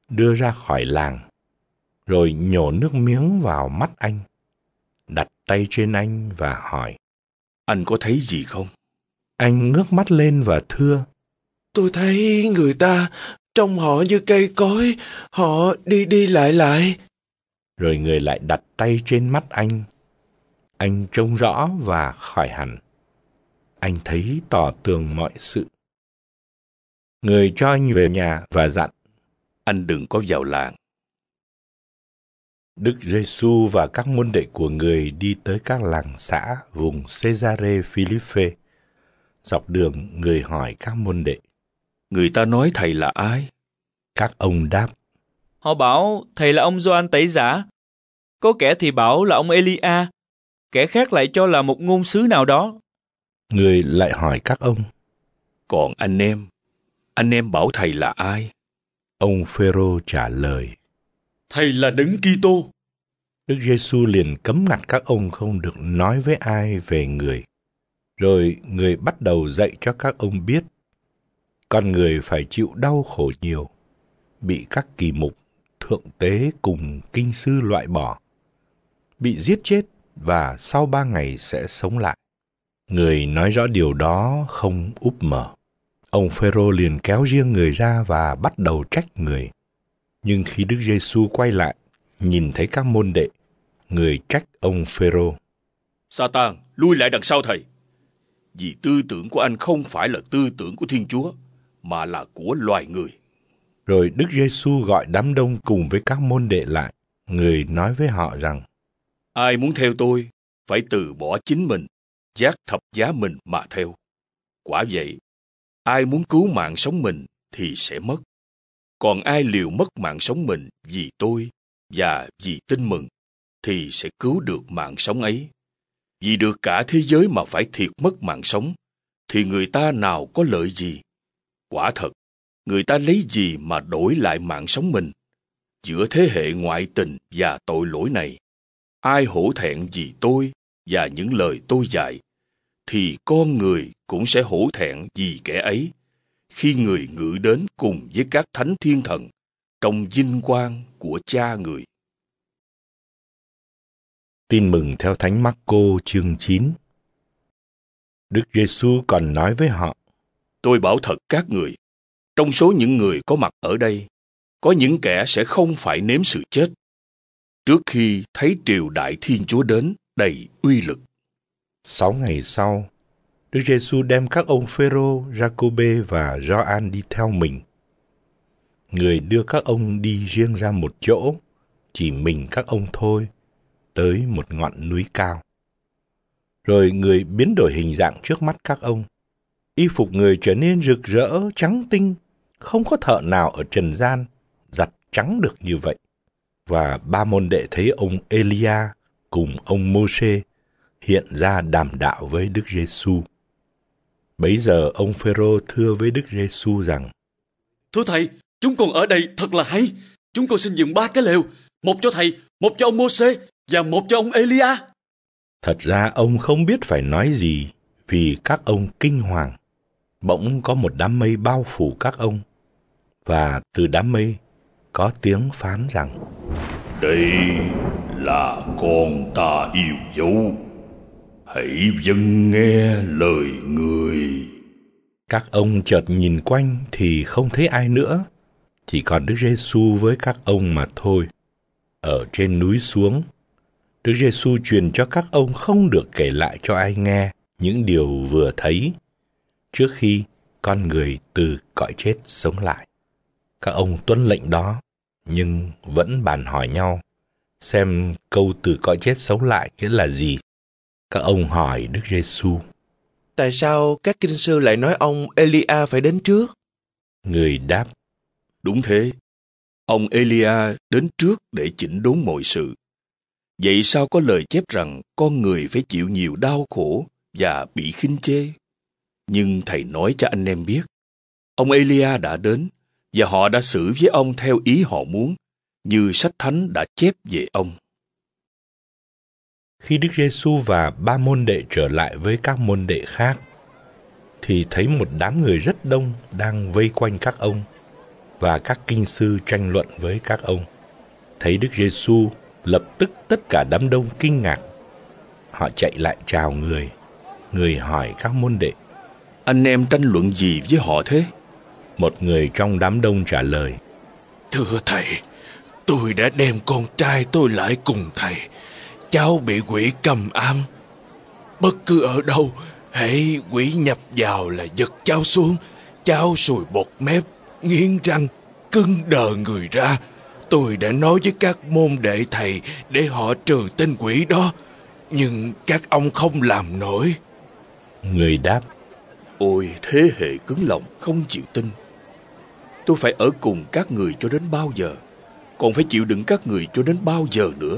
đưa ra khỏi làng rồi nhổ nước miếng vào mắt anh đặt tay trên anh và hỏi anh có thấy gì không anh ngước mắt lên và thưa. Tôi thấy người ta trông họ như cây cối, họ đi đi lại lại. Rồi người lại đặt tay trên mắt anh. Anh trông rõ và khỏi hẳn. Anh thấy tỏ tường mọi sự. Người cho anh về nhà và dặn. Anh đừng có vào làng. Đức Giêsu và các môn đệ của người đi tới các làng xã vùng Cesare Philippe. Dọc đường người hỏi các môn đệ. Người ta nói thầy là ai? Các ông đáp. Họ bảo thầy là ông Doan Tẩy Giả. Có kẻ thì bảo là ông Elia. Kẻ khác lại cho là một ngôn sứ nào đó. Người lại hỏi các ông. Còn anh em, anh em bảo thầy là ai? Ông Phêrô trả lời. Thầy là Đấng Kitô. Đức Giêsu liền cấm ngặt các ông không được nói với ai về người rồi người bắt đầu dạy cho các ông biết con người phải chịu đau khổ nhiều bị các kỳ mục thượng tế cùng kinh sư loại bỏ bị giết chết và sau ba ngày sẽ sống lại người nói rõ điều đó không úp mở ông phêrô liền kéo riêng người ra và bắt đầu trách người nhưng khi đức giêsu quay lại nhìn thấy các môn đệ người trách ông phêrô Satan, lui lại đằng sau thầy vì tư tưởng của anh không phải là tư tưởng của Thiên Chúa, mà là của loài người. Rồi Đức Giêsu gọi đám đông cùng với các môn đệ lại, người nói với họ rằng: Ai muốn theo tôi phải từ bỏ chính mình, giác thập giá mình mà theo. Quả vậy, ai muốn cứu mạng sống mình thì sẽ mất. Còn ai liều mất mạng sống mình vì tôi và vì tin mừng thì sẽ cứu được mạng sống ấy vì được cả thế giới mà phải thiệt mất mạng sống, thì người ta nào có lợi gì? Quả thật, người ta lấy gì mà đổi lại mạng sống mình? Giữa thế hệ ngoại tình và tội lỗi này, ai hổ thẹn vì tôi và những lời tôi dạy, thì con người cũng sẽ hổ thẹn vì kẻ ấy khi người ngự đến cùng với các thánh thiên thần trong vinh quang của cha người. Tin mừng theo Thánh Marco chương 9 Đức Giêsu còn nói với họ, Tôi bảo thật các người, trong số những người có mặt ở đây, có những kẻ sẽ không phải nếm sự chết, trước khi thấy triều đại Thiên Chúa đến đầy uy lực. Sáu ngày sau, Đức Giêsu đem các ông Phêrô, Jacobe và Gioan đi theo mình. Người đưa các ông đi riêng ra một chỗ, chỉ mình các ông thôi – tới một ngọn núi cao. Rồi người biến đổi hình dạng trước mắt các ông. Y phục người trở nên rực rỡ, trắng tinh, không có thợ nào ở trần gian giặt trắng được như vậy. Và ba môn đệ thấy ông Elia cùng ông Môsê hiện ra đàm đạo với Đức Giêsu. Bấy giờ ông Phêrô thưa với Đức Giêsu rằng: Thưa thầy, chúng con ở đây thật là hay. Chúng con xin dựng ba cái lều, một cho thầy, một cho ông Môsê và một cho ông Elia. Thật ra ông không biết phải nói gì vì các ông kinh hoàng. Bỗng có một đám mây bao phủ các ông và từ đám mây có tiếng phán rằng Đây là con ta yêu dấu Hãy dâng nghe lời người Các ông chợt nhìn quanh thì không thấy ai nữa Chỉ còn Đức Giêsu với các ông mà thôi Ở trên núi xuống Đức Giêsu truyền cho các ông không được kể lại cho ai nghe những điều vừa thấy trước khi con người từ cõi chết sống lại. Các ông tuân lệnh đó nhưng vẫn bàn hỏi nhau xem câu từ cõi chết sống lại nghĩa là gì. Các ông hỏi Đức Giêsu: Tại sao các kinh sư lại nói ông Elia phải đến trước? Người đáp: Đúng thế, ông Elia đến trước để chỉnh đốn mọi sự vậy sao có lời chép rằng con người phải chịu nhiều đau khổ và bị khinh chê nhưng thầy nói cho anh em biết ông elia đã đến và họ đã xử với ông theo ý họ muốn như sách thánh đã chép về ông khi Đức Giêsu và ba môn đệ trở lại với các môn đệ khác thì thấy một đám người rất đông đang vây quanh các ông và các kinh sư tranh luận với các ông. Thấy Đức Giêsu, lập tức tất cả đám đông kinh ngạc. Họ chạy lại chào người, người hỏi các môn đệ. Anh em tranh luận gì với họ thế? Một người trong đám đông trả lời. Thưa thầy, tôi đã đem con trai tôi lại cùng thầy. Cháu bị quỷ cầm am. Bất cứ ở đâu, hãy quỷ nhập vào là giật cháu xuống. Cháu sùi bột mép, nghiến răng, cưng đờ người ra Tôi đã nói với các môn đệ thầy để họ trừ tên quỷ đó, nhưng các ông không làm nổi. Người đáp, Ôi thế hệ cứng lòng không chịu tin. Tôi phải ở cùng các người cho đến bao giờ, còn phải chịu đựng các người cho đến bao giờ nữa.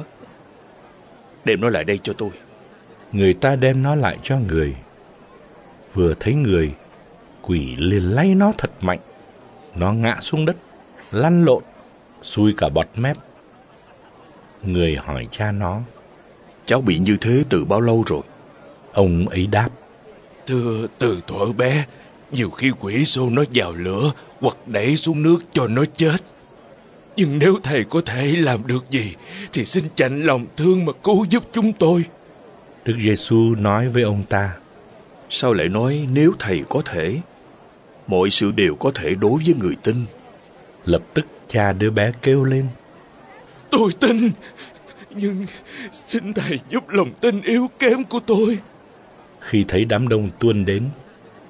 Đem nó lại đây cho tôi. Người ta đem nó lại cho người. Vừa thấy người, quỷ liền lay nó thật mạnh. Nó ngã xuống đất, lăn lộn xui cả bọt mép. Người hỏi cha nó. Cháu bị như thế từ bao lâu rồi? Ông ấy đáp. Thưa, từ thuở bé, nhiều khi quỷ xô nó vào lửa hoặc đẩy xuống nước cho nó chết. Nhưng nếu thầy có thể làm được gì thì xin chạnh lòng thương mà cứu giúp chúng tôi. Đức Giêsu nói với ông ta. Sao lại nói nếu thầy có thể? Mọi sự đều có thể đối với người tin. Lập tức Cha đứa bé kêu lên Tôi tin Nhưng xin thầy giúp lòng tin yếu kém của tôi Khi thấy đám đông tuôn đến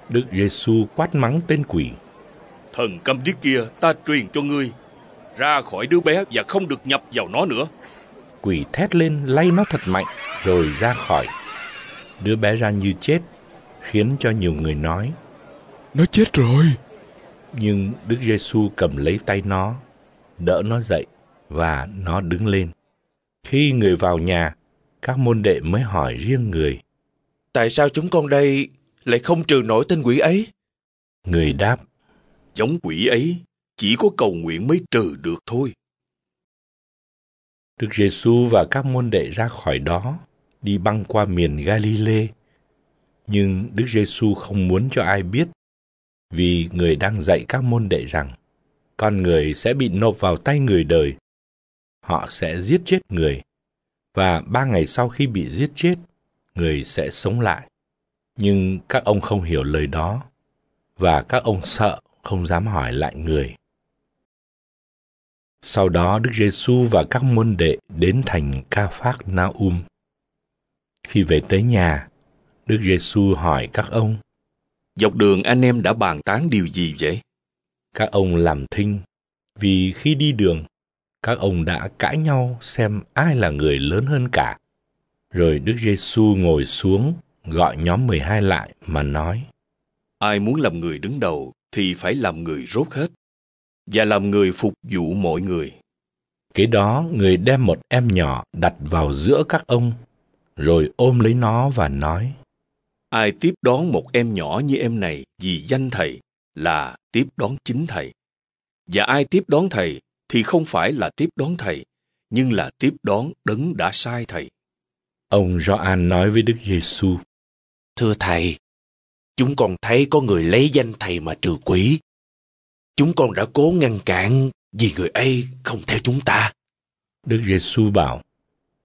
Đức Giêsu quát mắng tên quỷ Thần cầm điếc kia ta truyền cho ngươi Ra khỏi đứa bé và không được nhập vào nó nữa Quỷ thét lên lay nó thật mạnh Rồi ra khỏi Đứa bé ra như chết Khiến cho nhiều người nói Nó chết rồi Nhưng Đức Giêsu cầm lấy tay nó đỡ nó dậy và nó đứng lên. Khi người vào nhà, các môn đệ mới hỏi riêng người. Tại sao chúng con đây lại không trừ nổi tên quỷ ấy? Người đáp. Giống quỷ ấy chỉ có cầu nguyện mới trừ được thôi. Đức Giêsu và các môn đệ ra khỏi đó, đi băng qua miền Galilee. Nhưng Đức Giêsu không muốn cho ai biết, vì người đang dạy các môn đệ rằng con người sẽ bị nộp vào tay người đời. Họ sẽ giết chết người, và ba ngày sau khi bị giết chết, người sẽ sống lại. Nhưng các ông không hiểu lời đó, và các ông sợ không dám hỏi lại người. Sau đó Đức Giêsu và các môn đệ đến thành Ca Phác Na Um. Khi về tới nhà, Đức Giêsu hỏi các ông: Dọc đường anh em đã bàn tán điều gì vậy? các ông làm thinh vì khi đi đường các ông đã cãi nhau xem ai là người lớn hơn cả rồi Đức giê Giêsu ngồi xuống gọi nhóm mười hai lại mà nói Ai muốn làm người đứng đầu thì phải làm người rốt hết và làm người phục vụ mọi người. Kế đó người đem một em nhỏ đặt vào giữa các ông rồi ôm lấy nó và nói Ai tiếp đón một em nhỏ như em này vì danh thầy là tiếp đón chính thầy và ai tiếp đón thầy thì không phải là tiếp đón thầy nhưng là tiếp đón đấng đã sai thầy ông Gioan nói với Đức Giêsu thưa thầy chúng con thấy có người lấy danh thầy mà trừ quỷ chúng con đã cố ngăn cản vì người ấy không theo chúng ta Đức Giêsu bảo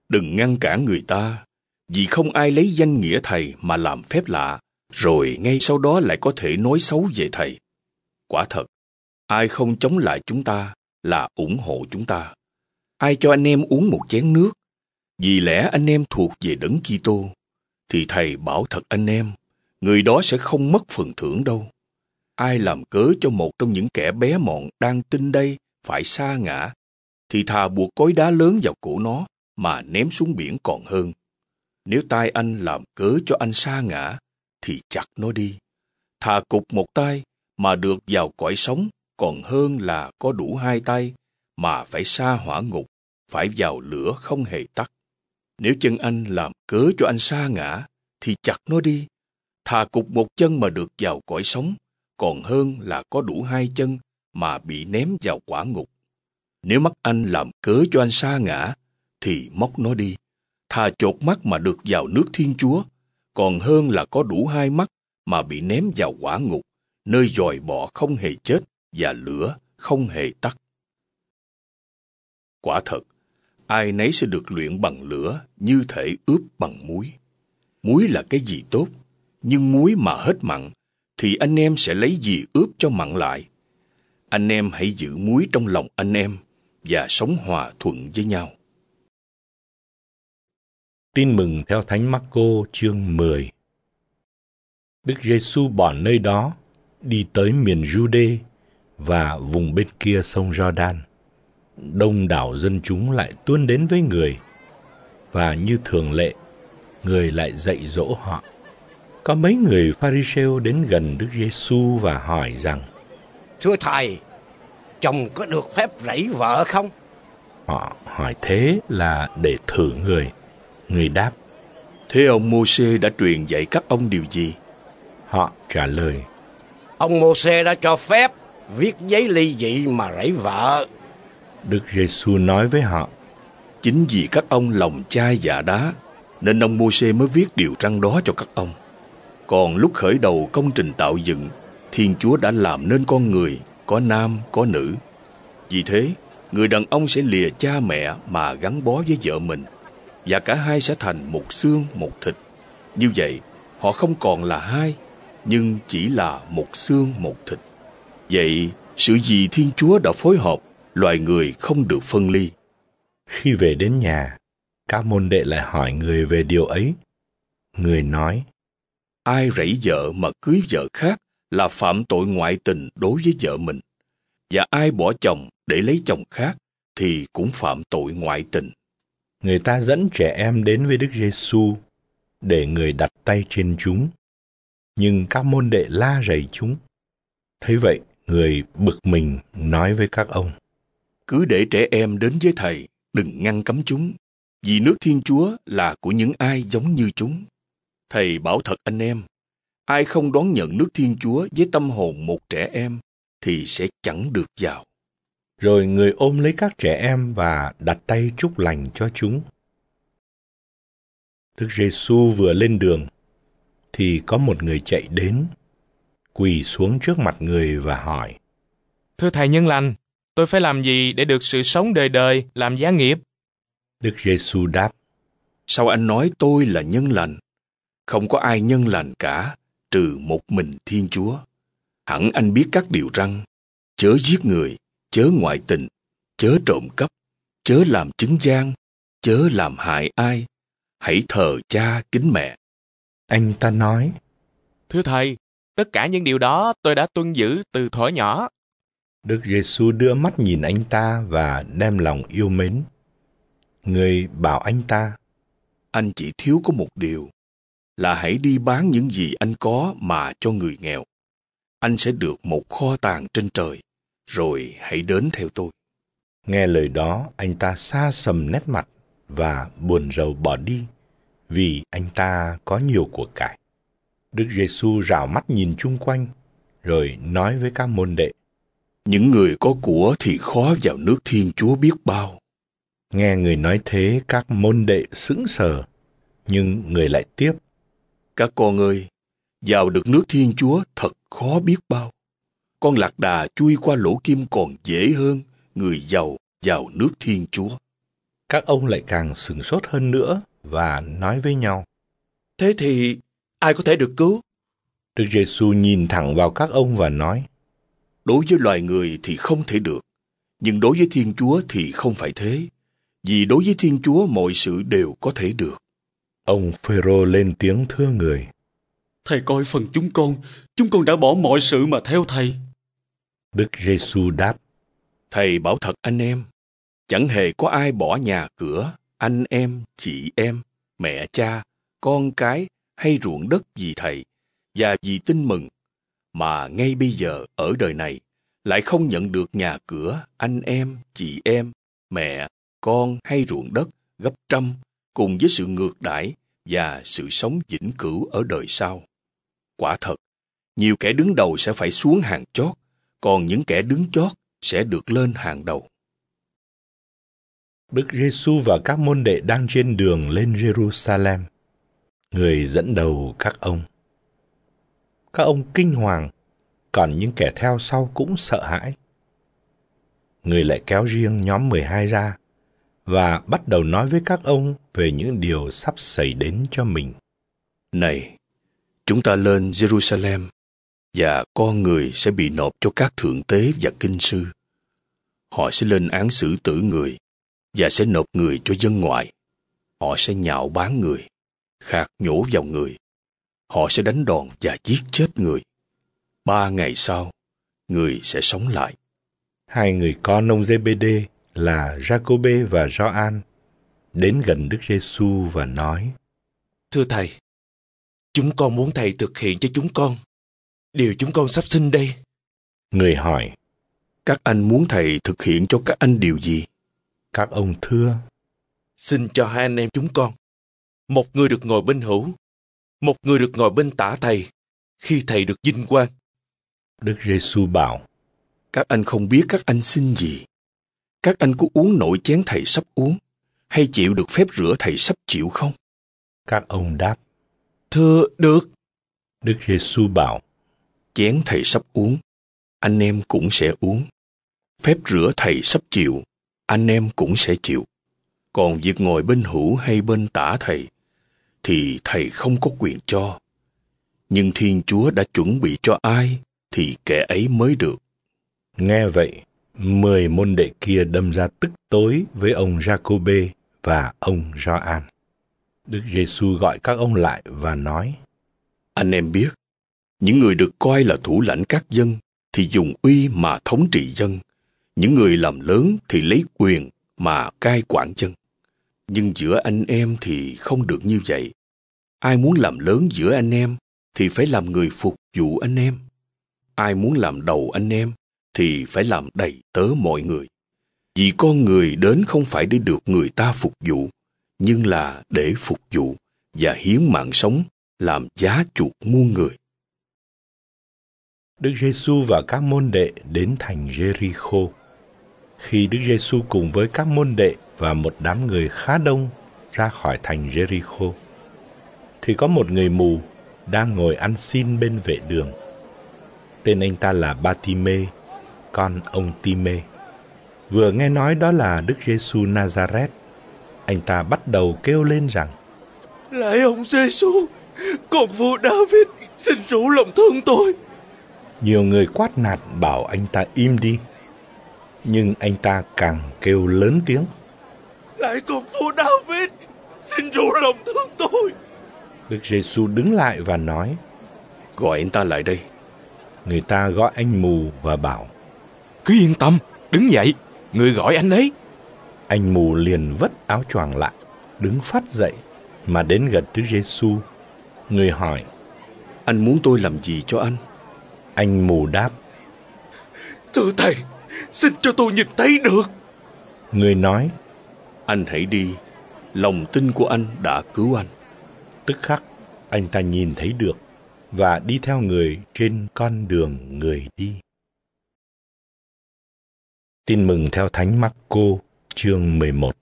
đừng ngăn cản người ta vì không ai lấy danh nghĩa thầy mà làm phép lạ rồi ngay sau đó lại có thể nói xấu về thầy quả thật ai không chống lại chúng ta là ủng hộ chúng ta ai cho anh em uống một chén nước vì lẽ anh em thuộc về đấng Kitô thì thầy bảo thật anh em người đó sẽ không mất phần thưởng đâu ai làm cớ cho một trong những kẻ bé mọn đang tin đây phải xa ngã thì thà buộc cối đá lớn vào cổ nó mà ném xuống biển còn hơn nếu tai anh làm cớ cho anh xa ngã thì chặt nó đi. Thà cục một tay mà được vào cõi sống còn hơn là có đủ hai tay mà phải xa hỏa ngục, phải vào lửa không hề tắt. Nếu chân anh làm cớ cho anh xa ngã, thì chặt nó đi. Thà cục một chân mà được vào cõi sống, còn hơn là có đủ hai chân mà bị ném vào quả ngục. Nếu mắt anh làm cớ cho anh xa ngã, thì móc nó đi. Thà chột mắt mà được vào nước Thiên Chúa, còn hơn là có đủ hai mắt mà bị ném vào quả ngục, nơi dòi bọ không hề chết và lửa không hề tắt. Quả thật, ai nấy sẽ được luyện bằng lửa như thể ướp bằng muối. Muối là cái gì tốt, nhưng muối mà hết mặn thì anh em sẽ lấy gì ướp cho mặn lại. Anh em hãy giữ muối trong lòng anh em và sống hòa thuận với nhau. Tin mừng theo Thánh Marco chương 10 Đức Giêsu bỏ nơi đó, đi tới miền Jude và vùng bên kia sông Jordan. Đông đảo dân chúng lại tuôn đến với người và như thường lệ, người lại dạy dỗ họ. Có mấy người Pharisêu đến gần Đức Giêsu và hỏi rằng: "Thưa thầy, chồng có được phép rẫy vợ không?" Họ hỏi thế là để thử người Người đáp, Thế ông Mô-xê đã truyền dạy các ông điều gì? Họ trả lời, Ông Mô-xê đã cho phép viết giấy ly dị mà rảy vợ. Đức Giêsu nói với họ, Chính vì các ông lòng chai dạ đá, nên ông Mô-xê mới viết điều trăng đó cho các ông. Còn lúc khởi đầu công trình tạo dựng, Thiên Chúa đã làm nên con người, có nam, có nữ. Vì thế, người đàn ông sẽ lìa cha mẹ mà gắn bó với vợ mình – và cả hai sẽ thành một xương một thịt. Như vậy, họ không còn là hai, nhưng chỉ là một xương một thịt. Vậy, sự gì Thiên Chúa đã phối hợp, loài người không được phân ly. Khi về đến nhà, các môn đệ lại hỏi người về điều ấy. Người nói, Ai rẫy vợ mà cưới vợ khác là phạm tội ngoại tình đối với vợ mình, và ai bỏ chồng để lấy chồng khác thì cũng phạm tội ngoại tình người ta dẫn trẻ em đến với Đức Giêsu để người đặt tay trên chúng. Nhưng các môn đệ la rầy chúng. Thấy vậy, người bực mình nói với các ông. Cứ để trẻ em đến với Thầy, đừng ngăn cấm chúng, vì nước Thiên Chúa là của những ai giống như chúng. Thầy bảo thật anh em, ai không đón nhận nước Thiên Chúa với tâm hồn một trẻ em thì sẽ chẳng được vào. Rồi người ôm lấy các trẻ em và đặt tay chúc lành cho chúng. Đức Giêsu vừa lên đường thì có một người chạy đến, quỳ xuống trước mặt người và hỏi: "Thưa thầy nhân lành, tôi phải làm gì để được sự sống đời đời làm giá nghiệp?" Đức Giêsu đáp: "Sao anh nói tôi là nhân lành? Không có ai nhân lành cả, trừ một mình Thiên Chúa. Hẳn anh biết các điều răn: chớ giết người, chớ ngoại tình, chớ trộm cắp, chớ làm chứng gian, chớ làm hại ai, hãy thờ cha kính mẹ. Anh ta nói, Thưa Thầy, tất cả những điều đó tôi đã tuân giữ từ thuở nhỏ. Đức Giêsu đưa mắt nhìn anh ta và đem lòng yêu mến. Người bảo anh ta, Anh chỉ thiếu có một điều, là hãy đi bán những gì anh có mà cho người nghèo. Anh sẽ được một kho tàng trên trời rồi hãy đến theo tôi. Nghe lời đó, anh ta xa sầm nét mặt và buồn rầu bỏ đi, vì anh ta có nhiều của cải. Đức Giêsu rảo mắt nhìn chung quanh, rồi nói với các môn đệ: Những người có của thì khó vào nước Thiên Chúa biết bao. Nghe người nói thế, các môn đệ sững sờ, nhưng người lại tiếp: Các con ơi, vào được nước Thiên Chúa thật khó biết bao con lạc đà chui qua lỗ kim còn dễ hơn người giàu vào nước thiên chúa các ông lại càng sửng sốt hơn nữa và nói với nhau thế thì ai có thể được cứu đức giê xu nhìn thẳng vào các ông và nói đối với loài người thì không thể được nhưng đối với thiên chúa thì không phải thế vì đối với thiên chúa mọi sự đều có thể được ông phêrô lên tiếng thưa người thầy coi phần chúng con chúng con đã bỏ mọi sự mà theo thầy Đức giê Giêsu đáp: Thầy bảo thật anh em, chẳng hề có ai bỏ nhà cửa, anh em, chị em, mẹ cha, con cái hay ruộng đất vì thầy và vì tin mừng mà ngay bây giờ ở đời này lại không nhận được nhà cửa, anh em, chị em, mẹ, con hay ruộng đất gấp trăm cùng với sự ngược đãi và sự sống vĩnh cửu ở đời sau. Quả thật, nhiều kẻ đứng đầu sẽ phải xuống hàng chót còn những kẻ đứng chót sẽ được lên hàng đầu. Đức Giêsu và các môn đệ đang trên đường lên Jerusalem. Người dẫn đầu các ông. Các ông kinh hoàng, còn những kẻ theo sau cũng sợ hãi. Người lại kéo riêng nhóm 12 ra và bắt đầu nói với các ông về những điều sắp xảy đến cho mình. Này, chúng ta lên Jerusalem và con người sẽ bị nộp cho các thượng tế và kinh sư. Họ sẽ lên án xử tử người và sẽ nộp người cho dân ngoại. Họ sẽ nhạo bán người, khạc nhổ vào người. Họ sẽ đánh đòn và giết chết người. Ba ngày sau, người sẽ sống lại. Hai người con ông Zebede là Jacobe và Gioan đến gần Đức Giêsu và nói: Thưa thầy, chúng con muốn thầy thực hiện cho chúng con điều chúng con sắp sinh đây người hỏi các anh muốn thầy thực hiện cho các anh điều gì các ông thưa xin cho hai anh em chúng con một người được ngồi bên hữu một người được ngồi bên tả thầy khi thầy được vinh quang đức giêsu bảo các anh không biết các anh xin gì các anh có uống nổi chén thầy sắp uống hay chịu được phép rửa thầy sắp chịu không các ông đáp thưa được đức giêsu bảo chén thầy sắp uống anh em cũng sẽ uống phép rửa thầy sắp chịu anh em cũng sẽ chịu còn việc ngồi bên hữu hay bên tả thầy thì thầy không có quyền cho nhưng thiên chúa đã chuẩn bị cho ai thì kẻ ấy mới được nghe vậy mười môn đệ kia đâm ra tức tối với ông Jacobe và ông Gioan. Đức Giêsu gọi các ông lại và nói: Anh em biết những người được coi là thủ lãnh các dân thì dùng uy mà thống trị dân những người làm lớn thì lấy quyền mà cai quản dân nhưng giữa anh em thì không được như vậy ai muốn làm lớn giữa anh em thì phải làm người phục vụ anh em ai muốn làm đầu anh em thì phải làm đầy tớ mọi người vì con người đến không phải để được người ta phục vụ nhưng là để phục vụ và hiến mạng sống làm giá chuộc muôn người Đức Giêsu và các môn đệ đến thành Jericho. Khi Đức Giêsu cùng với các môn đệ và một đám người khá đông ra khỏi thành Jericho, thì có một người mù đang ngồi ăn xin bên vệ đường. Tên anh ta là Batime, con ông Time. Vừa nghe nói đó là Đức Giêsu Nazareth, anh ta bắt đầu kêu lên rằng: Lạy ông Giêsu, con vua David, xin rủ lòng thương tôi, nhiều người quát nạt bảo anh ta im đi. Nhưng anh ta càng kêu lớn tiếng. Lại cùng vua David, xin rủ lòng thương tôi. Đức giê Giêsu đứng lại và nói. Gọi anh ta lại đây. Người ta gọi anh mù và bảo. Cứ yên tâm, đứng dậy, người gọi anh ấy. Anh mù liền vất áo choàng lại, đứng phát dậy mà đến gần Đức giê Giêsu. Người hỏi: "Anh muốn tôi làm gì cho anh?" Anh mù đáp. Thưa thầy, xin cho tôi nhìn thấy được. Người nói, anh hãy đi, lòng tin của anh đã cứu anh. Tức khắc, anh ta nhìn thấy được và đi theo người trên con đường người đi. Tin mừng theo Thánh Marco, chương 11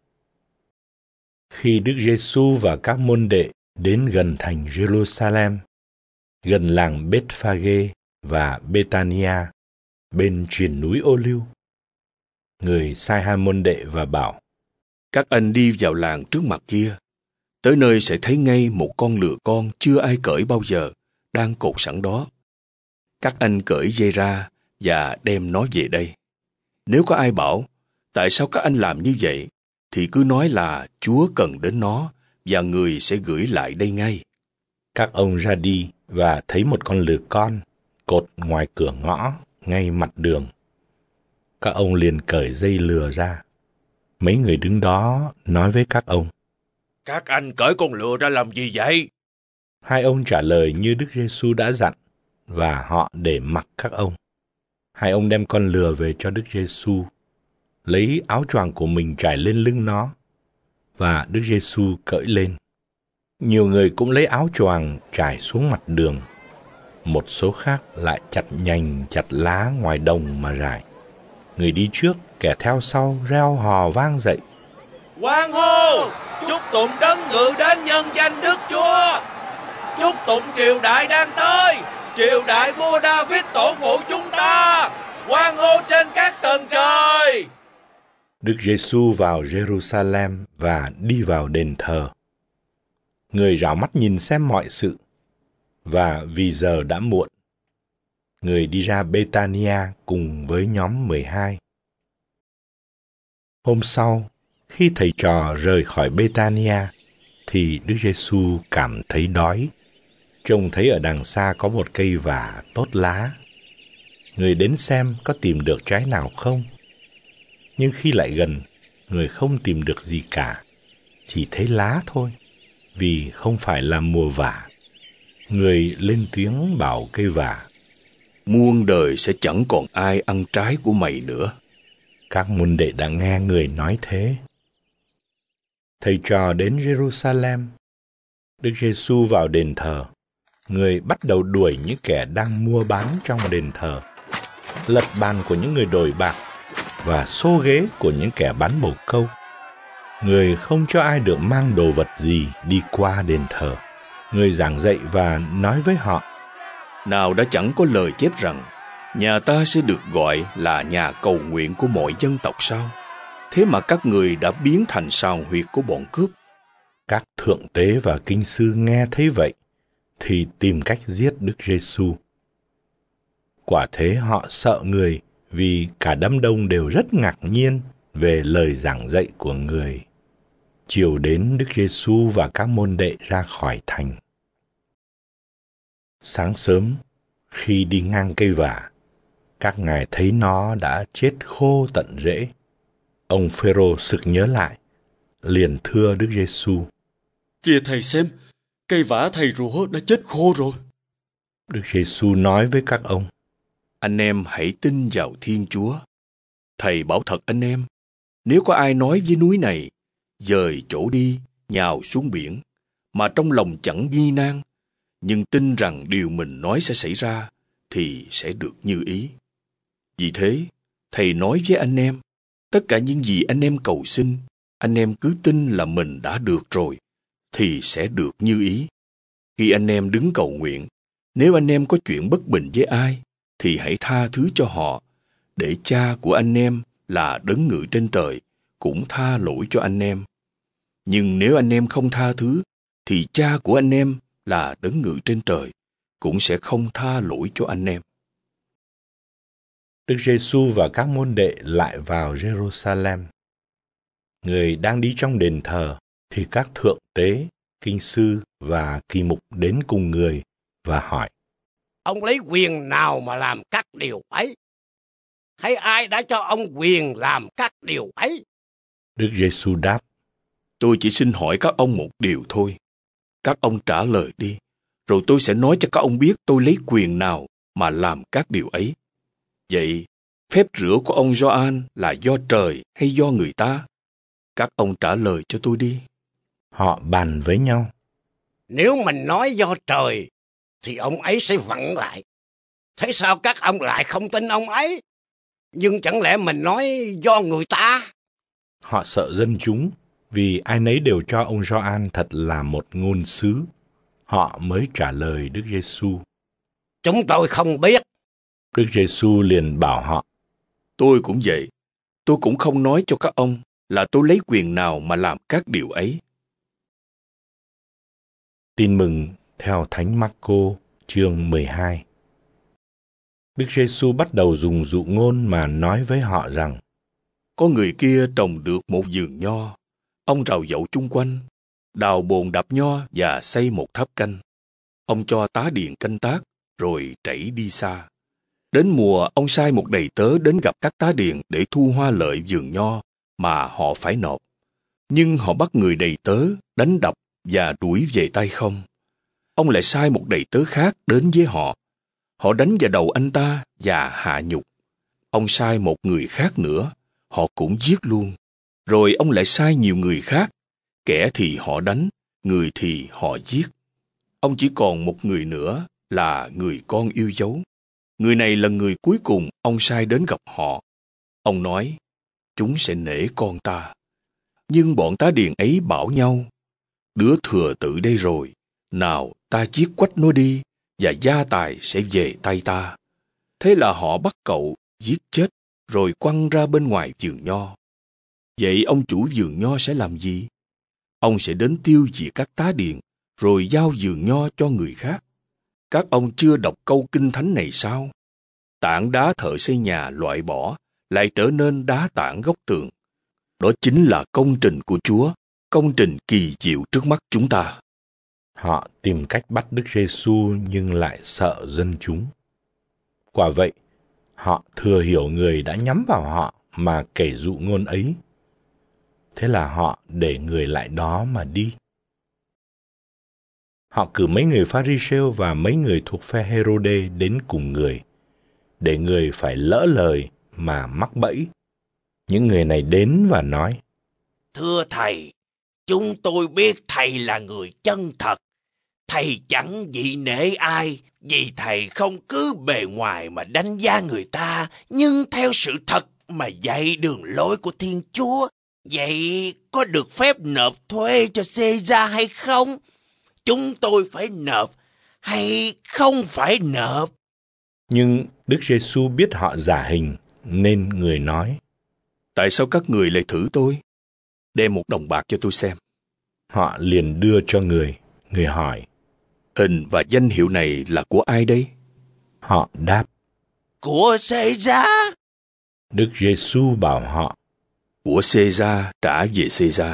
Khi Đức Giêsu và các môn đệ đến gần thành Jerusalem, gần làng Bethphage và Betania bên triền núi ô liu. Người sai hai môn đệ và bảo, các anh đi vào làng trước mặt kia, tới nơi sẽ thấy ngay một con lừa con chưa ai cởi bao giờ, đang cột sẵn đó. Các anh cởi dây ra và đem nó về đây. Nếu có ai bảo, tại sao các anh làm như vậy, thì cứ nói là Chúa cần đến nó và người sẽ gửi lại đây ngay. Các ông ra đi và thấy một con lừa con cột ngoài cửa ngõ, ngay mặt đường. Các ông liền cởi dây lừa ra. Mấy người đứng đó nói với các ông. Các anh cởi con lừa ra làm gì vậy? Hai ông trả lời như Đức giê Giêsu đã dặn và họ để mặc các ông. Hai ông đem con lừa về cho Đức giê Giêsu, lấy áo choàng của mình trải lên lưng nó và Đức giê Giêsu cởi lên. Nhiều người cũng lấy áo choàng trải xuống mặt đường một số khác lại chặt nhành chặt lá ngoài đồng mà rải. Người đi trước, kẻ theo sau reo hò vang dậy. Quang hô! Chúc tụng đấng ngự đến nhân danh Đức Chúa! Chúc tụng triều đại đang tới! Triều đại vua David tổ phụ chúng ta! Quang hô trên các tầng trời! Đức Giêsu vào Jerusalem và đi vào đền thờ. Người rảo mắt nhìn xem mọi sự và vì giờ đã muộn. Người đi ra Betania cùng với nhóm 12. Hôm sau, khi thầy trò rời khỏi Betania, thì Đức Giêsu cảm thấy đói. Trông thấy ở đằng xa có một cây vả tốt lá. Người đến xem có tìm được trái nào không. Nhưng khi lại gần, người không tìm được gì cả, chỉ thấy lá thôi, vì không phải là mùa vả người lên tiếng bảo cây vả. Muôn đời sẽ chẳng còn ai ăn trái của mày nữa. Các môn đệ đã nghe người nói thế. Thầy trò đến Jerusalem. Đức Giêsu vào đền thờ. Người bắt đầu đuổi những kẻ đang mua bán trong đền thờ. Lật bàn của những người đổi bạc và xô ghế của những kẻ bán bầu câu. Người không cho ai được mang đồ vật gì đi qua đền thờ người giảng dạy và nói với họ nào đã chẳng có lời chép rằng nhà ta sẽ được gọi là nhà cầu nguyện của mọi dân tộc sao thế mà các người đã biến thành sao huyệt của bọn cướp các thượng tế và kinh sư nghe thấy vậy thì tìm cách giết đức giêsu quả thế họ sợ người vì cả đám đông đều rất ngạc nhiên về lời giảng dạy của người chiều đến đức giêsu và các môn đệ ra khỏi thành sáng sớm khi đi ngang cây vả các ngài thấy nó đã chết khô tận rễ ông phêrô sực nhớ lại liền thưa đức giêsu kia thầy xem cây vả thầy rủa đã chết khô rồi đức giêsu nói với các ông anh em hãy tin vào thiên chúa thầy bảo thật anh em nếu có ai nói với núi này dời chỗ đi nhào xuống biển mà trong lòng chẳng nghi nan nhưng tin rằng điều mình nói sẽ xảy ra thì sẽ được như ý. Vì thế, thầy nói với anh em, tất cả những gì anh em cầu xin, anh em cứ tin là mình đã được rồi thì sẽ được như ý. Khi anh em đứng cầu nguyện, nếu anh em có chuyện bất bình với ai thì hãy tha thứ cho họ để cha của anh em là đấng ngự trên trời cũng tha lỗi cho anh em. Nhưng nếu anh em không tha thứ thì cha của anh em là đấng ngự trên trời cũng sẽ không tha lỗi cho anh em. Đức Giêsu và các môn đệ lại vào Jerusalem. Người đang đi trong đền thờ thì các thượng tế, kinh sư và kỳ mục đến cùng người và hỏi: Ông lấy quyền nào mà làm các điều ấy? Hay ai đã cho ông quyền làm các điều ấy? Đức Giêsu đáp: Tôi chỉ xin hỏi các ông một điều thôi. Các ông trả lời đi, rồi tôi sẽ nói cho các ông biết tôi lấy quyền nào mà làm các điều ấy. Vậy, phép rửa của ông Gioan là do trời hay do người ta? Các ông trả lời cho tôi đi. Họ bàn với nhau. Nếu mình nói do trời, thì ông ấy sẽ vặn lại. Thế sao các ông lại không tin ông ấy? Nhưng chẳng lẽ mình nói do người ta? Họ sợ dân chúng vì ai nấy đều cho ông Gioan thật là một ngôn sứ. Họ mới trả lời Đức Giêsu. Chúng tôi không biết. Đức Giêsu liền bảo họ. Tôi cũng vậy. Tôi cũng không nói cho các ông là tôi lấy quyền nào mà làm các điều ấy. Tin mừng theo Thánh Marco chương 12 Đức Giêsu bắt đầu dùng dụ ngôn mà nói với họ rằng Có người kia trồng được một vườn nho Ông rào dậu chung quanh, đào bồn đạp nho và xây một tháp canh. Ông cho tá điền canh tác, rồi chảy đi xa. Đến mùa, ông sai một đầy tớ đến gặp các tá điền để thu hoa lợi vườn nho mà họ phải nộp. Nhưng họ bắt người đầy tớ, đánh đập và đuổi về tay không. Ông lại sai một đầy tớ khác đến với họ. Họ đánh vào đầu anh ta và hạ nhục. Ông sai một người khác nữa, họ cũng giết luôn rồi ông lại sai nhiều người khác kẻ thì họ đánh người thì họ giết ông chỉ còn một người nữa là người con yêu dấu người này là người cuối cùng ông sai đến gặp họ ông nói chúng sẽ nể con ta nhưng bọn tá điền ấy bảo nhau đứa thừa tự đây rồi nào ta chiết quách nó đi và gia tài sẽ về tay ta thế là họ bắt cậu giết chết rồi quăng ra bên ngoài vườn nho vậy ông chủ vườn nho sẽ làm gì ông sẽ đến tiêu diệt các tá điền rồi giao vườn nho cho người khác các ông chưa đọc câu kinh thánh này sao tảng đá thợ xây nhà loại bỏ lại trở nên đá tảng gốc tường đó chính là công trình của chúa công trình kỳ diệu trước mắt chúng ta họ tìm cách bắt đức giêsu nhưng lại sợ dân chúng quả vậy họ thừa hiểu người đã nhắm vào họ mà kể dụ ngôn ấy thế là họ để người lại đó mà đi họ cử mấy người pharisêu và mấy người thuộc phe herode đến cùng người để người phải lỡ lời mà mắc bẫy những người này đến và nói thưa thầy chúng tôi biết thầy là người chân thật thầy chẳng dị nể ai vì thầy không cứ bề ngoài mà đánh giá người ta nhưng theo sự thật mà dạy đường lối của thiên chúa Vậy có được phép nộp thuê cho Caesar hay không? Chúng tôi phải nộp hay không phải nộp? Nhưng Đức Giêsu biết họ giả hình nên người nói: Tại sao các người lại thử tôi? Đem một đồng bạc cho tôi xem. Họ liền đưa cho người, người hỏi: Hình và danh hiệu này là của ai đây? Họ đáp: Của Caesar. Đức Giêsu bảo họ: của Caesar trả về Caesar,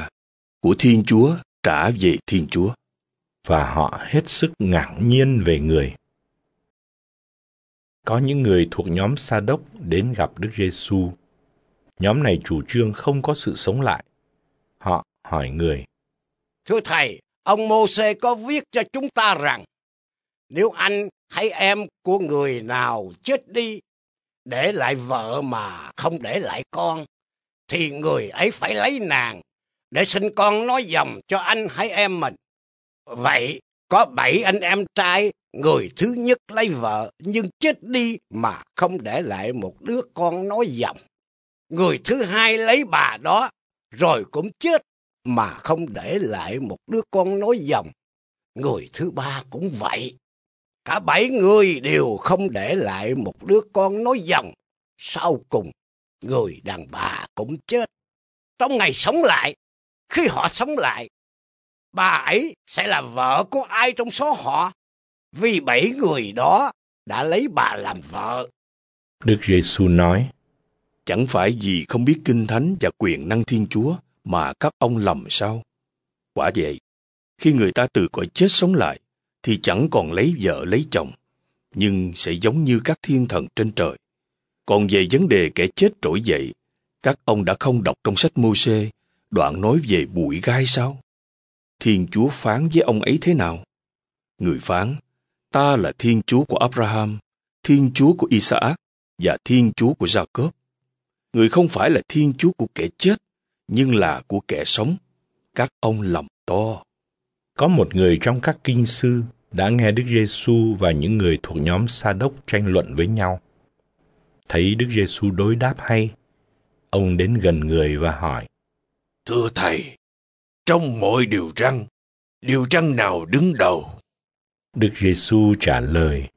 của Thiên Chúa trả về Thiên Chúa. Và họ hết sức ngạc nhiên về người. Có những người thuộc nhóm Sa Đốc đến gặp Đức Giêsu. Nhóm này chủ trương không có sự sống lại. Họ hỏi người. Thưa Thầy, ông Môse có viết cho chúng ta rằng, nếu anh hay em của người nào chết đi để lại vợ mà không để lại con thì người ấy phải lấy nàng để sinh con nói dòng cho anh hay em mình. Vậy có bảy anh em trai, người thứ nhất lấy vợ nhưng chết đi mà không để lại một đứa con nói dòng. Người thứ hai lấy bà đó rồi cũng chết mà không để lại một đứa con nói dòng. Người thứ ba cũng vậy. Cả bảy người đều không để lại một đứa con nói dòng. Sau cùng người đàn bà cũng chết. Trong ngày sống lại, khi họ sống lại, bà ấy sẽ là vợ của ai trong số họ, vì bảy người đó đã lấy bà làm vợ. Đức Giêsu nói, Chẳng phải vì không biết kinh thánh và quyền năng Thiên Chúa mà các ông lầm sao? Quả vậy, khi người ta từ cõi chết sống lại, thì chẳng còn lấy vợ lấy chồng, nhưng sẽ giống như các thiên thần trên trời còn về vấn đề kẻ chết trỗi dậy, các ông đã không đọc trong sách Mô-xê đoạn nói về bụi gai sao? Thiên Chúa phán với ông ấy thế nào? Người phán, ta là Thiên Chúa của Abraham, Thiên Chúa của Isaac và Thiên Chúa của Jacob. Người không phải là Thiên Chúa của kẻ chết, nhưng là của kẻ sống. Các ông lầm to. Có một người trong các kinh sư đã nghe Đức Giêsu và những người thuộc nhóm Sa Đốc tranh luận với nhau thấy Đức Giêsu đối đáp hay, ông đến gần người và hỏi: "Thưa thầy, trong mọi điều răn, điều răn nào đứng đầu?" Đức Giêsu trả lời: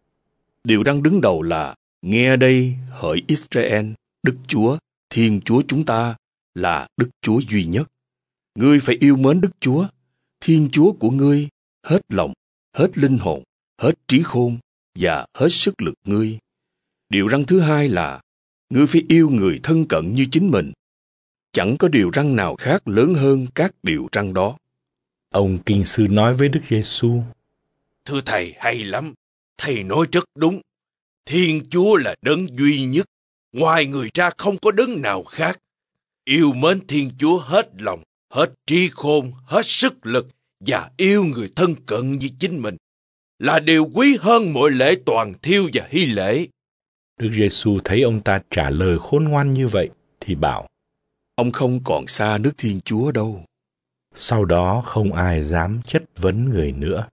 "Điều răn đứng đầu là: Nghe đây, hỡi Israel, Đức Chúa, Thiên Chúa chúng ta là Đức Chúa duy nhất. Ngươi phải yêu mến Đức Chúa, Thiên Chúa của ngươi, hết lòng, hết linh hồn, hết trí khôn và hết sức lực ngươi Điều răng thứ hai là ngươi phải yêu người thân cận như chính mình. Chẳng có điều răng nào khác lớn hơn các điều răng đó. Ông Kinh Sư nói với Đức Giêsu: Thưa Thầy hay lắm, Thầy nói rất đúng. Thiên Chúa là đấng duy nhất, ngoài người ra không có đấng nào khác. Yêu mến Thiên Chúa hết lòng, hết trí khôn, hết sức lực và yêu người thân cận như chính mình là điều quý hơn mọi lễ toàn thiêu và hy lễ. Đức Giêsu thấy ông ta trả lời khôn ngoan như vậy thì bảo: Ông không còn xa nước Thiên Chúa đâu. Sau đó không ai dám chất vấn người nữa.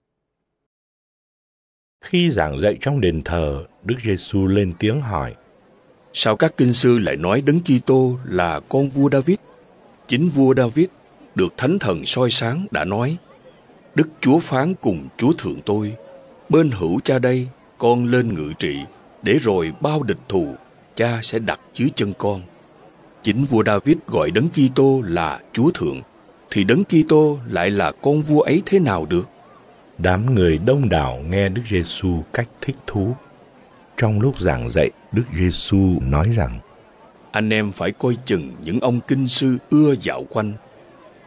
Khi giảng dạy trong đền thờ, Đức Giêsu lên tiếng hỏi: Sao các kinh sư lại nói Đấng Kitô là con vua David? Chính vua David được Thánh Thần soi sáng đã nói: Đức Chúa phán cùng Chúa thượng tôi, bên hữu cha đây, con lên ngự trị để rồi bao địch thù cha sẽ đặt dưới chân con chính vua david gọi đấng kitô là chúa thượng thì đấng kitô lại là con vua ấy thế nào được đám người đông đảo nghe đức giêsu cách thích thú trong lúc giảng dạy đức giêsu nói rằng anh em phải coi chừng những ông kinh sư ưa dạo quanh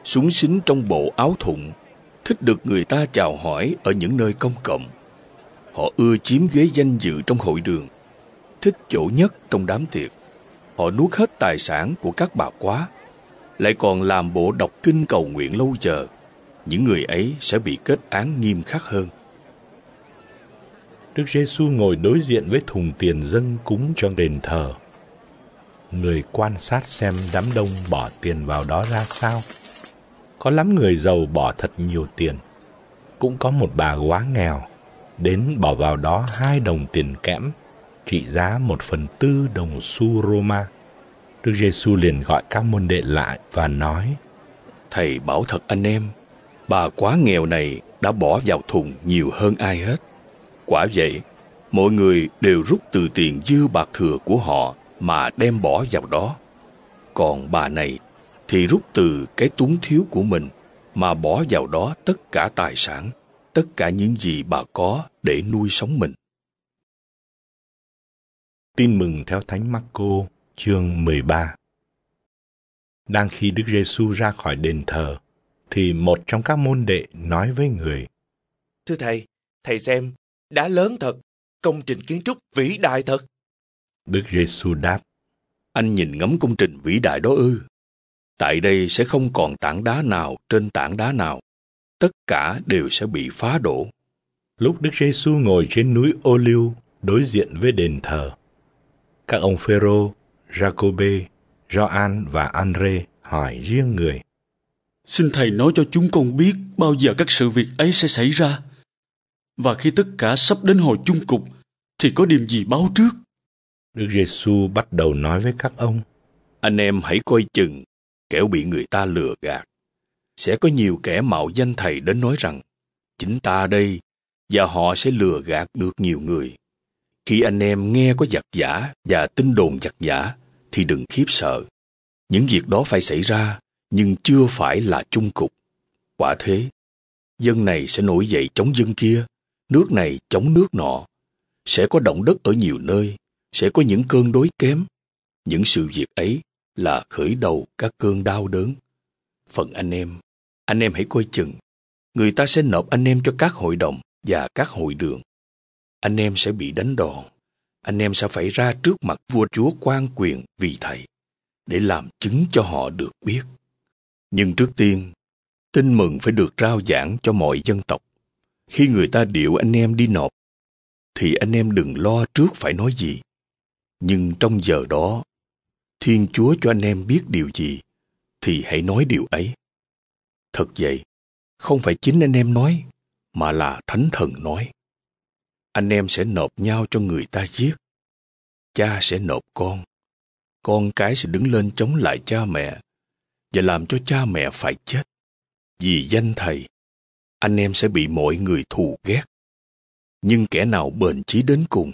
súng xính trong bộ áo thụng thích được người ta chào hỏi ở những nơi công cộng Họ ưa chiếm ghế danh dự trong hội đường, thích chỗ nhất trong đám tiệc. Họ nuốt hết tài sản của các bà quá, lại còn làm bộ đọc kinh cầu nguyện lâu chờ. Những người ấy sẽ bị kết án nghiêm khắc hơn. Đức giê Giêsu ngồi đối diện với thùng tiền dâng cúng cho đền thờ. Người quan sát xem đám đông bỏ tiền vào đó ra sao. Có lắm người giàu bỏ thật nhiều tiền. Cũng có một bà quá nghèo đến bỏ vào đó hai đồng tiền kẽm trị giá một phần tư đồng xu Roma. Đức Giêsu liền gọi các môn đệ lại và nói: Thầy bảo thật anh em, bà quá nghèo này đã bỏ vào thùng nhiều hơn ai hết. Quả vậy, mọi người đều rút từ tiền dư bạc thừa của họ mà đem bỏ vào đó. Còn bà này thì rút từ cái túng thiếu của mình mà bỏ vào đó tất cả tài sản tất cả những gì bà có để nuôi sống mình. Tin mừng theo Thánh Marco, chương 13 Đang khi Đức Giêsu ra khỏi đền thờ, thì một trong các môn đệ nói với người. Thưa Thầy, Thầy xem, đã lớn thật, công trình kiến trúc vĩ đại thật. Đức Giêsu đáp, anh nhìn ngắm công trình vĩ đại đó ư. Tại đây sẽ không còn tảng đá nào trên tảng đá nào tất cả đều sẽ bị phá đổ. Lúc Đức Giêsu ngồi trên núi Ô Liu đối diện với đền thờ, các ông Phêrô, Jacobe, Gioan và Andre hỏi riêng người: Xin thầy nói cho chúng con biết bao giờ các sự việc ấy sẽ xảy ra và khi tất cả sắp đến hồi chung cục thì có điểm gì báo trước? Đức Giêsu bắt đầu nói với các ông: Anh em hãy coi chừng, kẻo bị người ta lừa gạt sẽ có nhiều kẻ mạo danh thầy đến nói rằng chính ta đây và họ sẽ lừa gạt được nhiều người khi anh em nghe có giặc giả và tin đồn giặc giả thì đừng khiếp sợ những việc đó phải xảy ra nhưng chưa phải là chung cục quả thế dân này sẽ nổi dậy chống dân kia nước này chống nước nọ sẽ có động đất ở nhiều nơi sẽ có những cơn đối kém những sự việc ấy là khởi đầu các cơn đau đớn phần anh em anh em hãy coi chừng, người ta sẽ nộp anh em cho các hội đồng và các hội đường. Anh em sẽ bị đánh đòn, anh em sẽ phải ra trước mặt vua chúa quan quyền vì thầy, để làm chứng cho họ được biết. Nhưng trước tiên, tin mừng phải được rao giảng cho mọi dân tộc. Khi người ta điệu anh em đi nộp, thì anh em đừng lo trước phải nói gì. Nhưng trong giờ đó, Thiên Chúa cho anh em biết điều gì, thì hãy nói điều ấy. Thật vậy, không phải chính anh em nói, mà là Thánh Thần nói. Anh em sẽ nộp nhau cho người ta giết. Cha sẽ nộp con. Con cái sẽ đứng lên chống lại cha mẹ và làm cho cha mẹ phải chết. Vì danh thầy, anh em sẽ bị mọi người thù ghét. Nhưng kẻ nào bền chí đến cùng,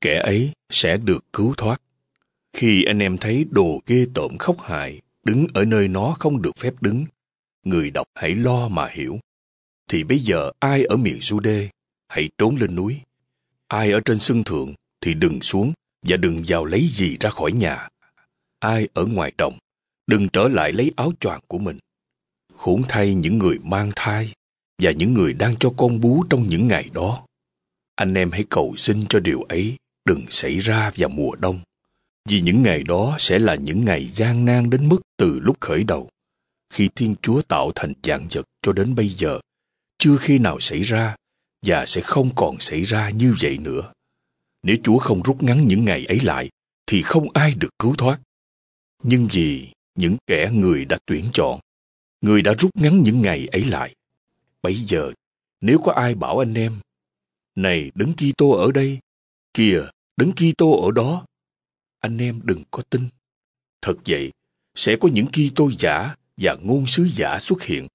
kẻ ấy sẽ được cứu thoát. Khi anh em thấy đồ ghê tởm khóc hại đứng ở nơi nó không được phép đứng, người đọc hãy lo mà hiểu. Thì bây giờ ai ở miền du đê hãy trốn lên núi. Ai ở trên sân thượng thì đừng xuống và đừng vào lấy gì ra khỏi nhà. Ai ở ngoài đồng, đừng trở lại lấy áo choàng của mình. Khốn thay những người mang thai và những người đang cho con bú trong những ngày đó. Anh em hãy cầu xin cho điều ấy đừng xảy ra vào mùa đông vì những ngày đó sẽ là những ngày gian nan đến mức từ lúc khởi đầu khi Thiên Chúa tạo thành dạng vật cho đến bây giờ chưa khi nào xảy ra và sẽ không còn xảy ra như vậy nữa. Nếu Chúa không rút ngắn những ngày ấy lại thì không ai được cứu thoát. Nhưng vì những kẻ người đã tuyển chọn, người đã rút ngắn những ngày ấy lại. Bây giờ, nếu có ai bảo anh em, này đấng Kitô ở đây, kìa đấng Kitô ở đó, anh em đừng có tin. Thật vậy, sẽ có những Kitô giả và ngôn sứ giả xuất hiện,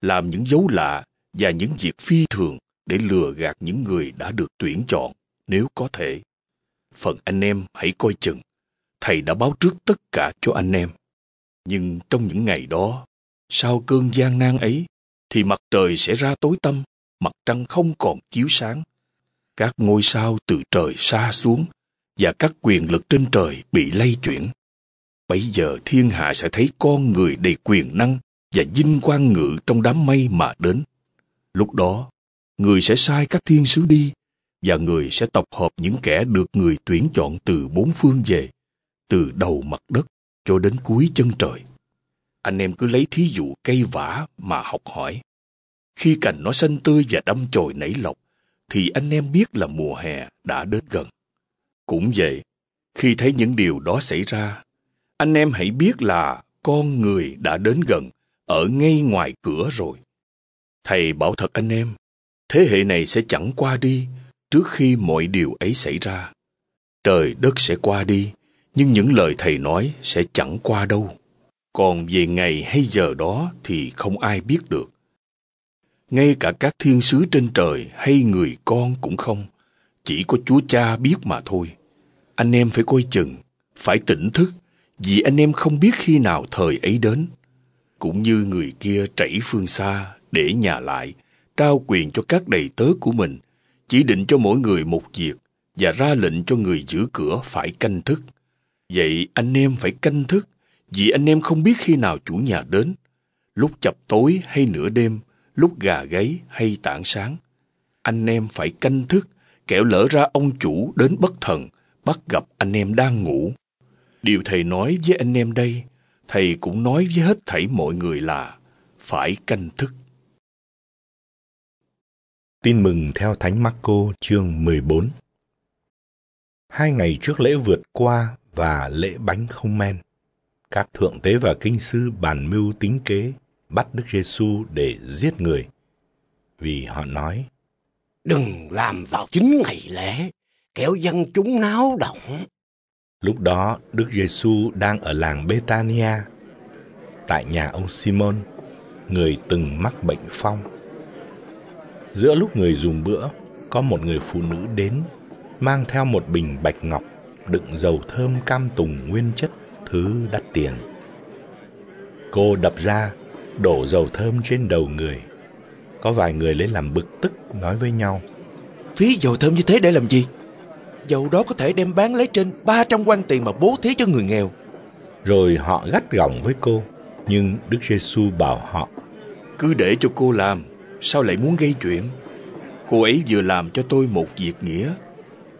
làm những dấu lạ và những việc phi thường để lừa gạt những người đã được tuyển chọn nếu có thể. Phần anh em hãy coi chừng, thầy đã báo trước tất cả cho anh em. Nhưng trong những ngày đó, sau cơn gian nan ấy, thì mặt trời sẽ ra tối tăm, mặt trăng không còn chiếu sáng. Các ngôi sao từ trời xa xuống và các quyền lực trên trời bị lay chuyển. Bây giờ thiên hạ sẽ thấy con người đầy quyền năng và vinh quang ngự trong đám mây mà đến. Lúc đó, người sẽ sai các thiên sứ đi và người sẽ tập hợp những kẻ được người tuyển chọn từ bốn phương về, từ đầu mặt đất cho đến cuối chân trời. Anh em cứ lấy thí dụ cây vả mà học hỏi. Khi cành nó xanh tươi và đâm chồi nảy lộc thì anh em biết là mùa hè đã đến gần. Cũng vậy, khi thấy những điều đó xảy ra, anh em hãy biết là con người đã đến gần ở ngay ngoài cửa rồi thầy bảo thật anh em thế hệ này sẽ chẳng qua đi trước khi mọi điều ấy xảy ra trời đất sẽ qua đi nhưng những lời thầy nói sẽ chẳng qua đâu còn về ngày hay giờ đó thì không ai biết được ngay cả các thiên sứ trên trời hay người con cũng không chỉ có chúa cha biết mà thôi anh em phải coi chừng phải tỉnh thức vì anh em không biết khi nào thời ấy đến. Cũng như người kia chảy phương xa, để nhà lại, trao quyền cho các đầy tớ của mình, chỉ định cho mỗi người một việc và ra lệnh cho người giữ cửa phải canh thức. Vậy anh em phải canh thức, vì anh em không biết khi nào chủ nhà đến, lúc chập tối hay nửa đêm, lúc gà gáy hay tảng sáng. Anh em phải canh thức, kẻo lỡ ra ông chủ đến bất thần, bắt gặp anh em đang ngủ. Điều thầy nói với anh em đây, thầy cũng nói với hết thảy mọi người là phải canh thức. Tin mừng theo Thánh Marco chương 14 Hai ngày trước lễ vượt qua và lễ bánh không men, các thượng tế và kinh sư bàn mưu tính kế bắt Đức Giêsu để giết người. Vì họ nói, Đừng làm vào chính ngày lễ, kéo dân chúng náo động. Lúc đó, Đức Giêsu đang ở làng Betania, tại nhà ông Simon, người từng mắc bệnh phong. Giữa lúc người dùng bữa, có một người phụ nữ đến, mang theo một bình bạch ngọc đựng dầu thơm cam tùng nguyên chất thứ đắt tiền. Cô đập ra, đổ dầu thơm trên đầu người. Có vài người lấy làm bực tức nói với nhau. Phí dầu thơm như thế để làm gì? dầu đó có thể đem bán lấy trên 300 quan tiền mà bố thí cho người nghèo. Rồi họ gắt gỏng với cô, nhưng Đức giê Giêsu bảo họ. Cứ để cho cô làm, sao lại muốn gây chuyện? Cô ấy vừa làm cho tôi một việc nghĩa.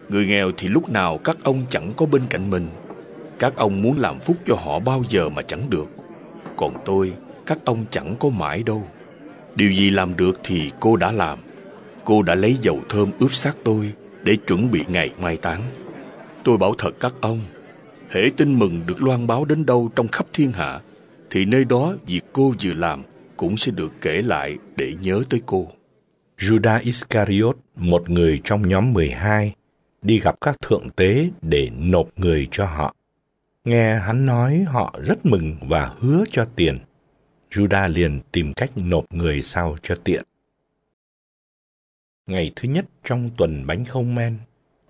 Người nghèo thì lúc nào các ông chẳng có bên cạnh mình. Các ông muốn làm phúc cho họ bao giờ mà chẳng được. Còn tôi, các ông chẳng có mãi đâu. Điều gì làm được thì cô đã làm. Cô đã lấy dầu thơm ướp xác tôi để chuẩn bị ngày mai táng. Tôi bảo thật các ông, hễ tin mừng được loan báo đến đâu trong khắp thiên hạ, thì nơi đó việc cô vừa làm cũng sẽ được kể lại để nhớ tới cô. Judas Iscariot, một người trong nhóm 12, đi gặp các thượng tế để nộp người cho họ. Nghe hắn nói họ rất mừng và hứa cho tiền. Judas liền tìm cách nộp người sau cho tiện. Ngày thứ nhất trong tuần bánh không men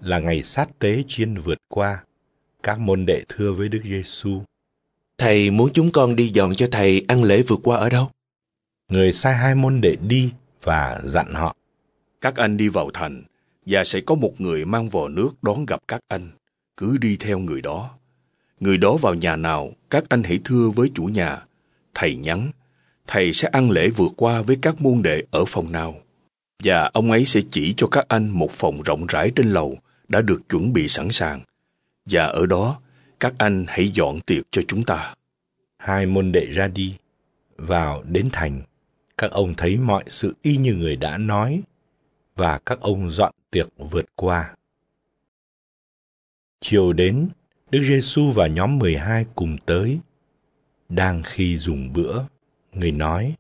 là ngày sát tế chiên vượt qua. Các môn đệ thưa với Đức Giêsu: Thầy muốn chúng con đi dọn cho thầy ăn lễ vượt qua ở đâu? Người sai hai môn đệ đi và dặn họ: Các anh đi vào thành và sẽ có một người mang vò nước đón gặp các anh. Cứ đi theo người đó. Người đó vào nhà nào, các anh hãy thưa với chủ nhà. Thầy nhắn, thầy sẽ ăn lễ vượt qua với các môn đệ ở phòng nào và ông ấy sẽ chỉ cho các anh một phòng rộng rãi trên lầu đã được chuẩn bị sẵn sàng. Và ở đó, các anh hãy dọn tiệc cho chúng ta. Hai môn đệ ra đi, vào đến thành, các ông thấy mọi sự y như người đã nói, và các ông dọn tiệc vượt qua. Chiều đến, Đức Giêsu và nhóm 12 cùng tới. Đang khi dùng bữa, người nói: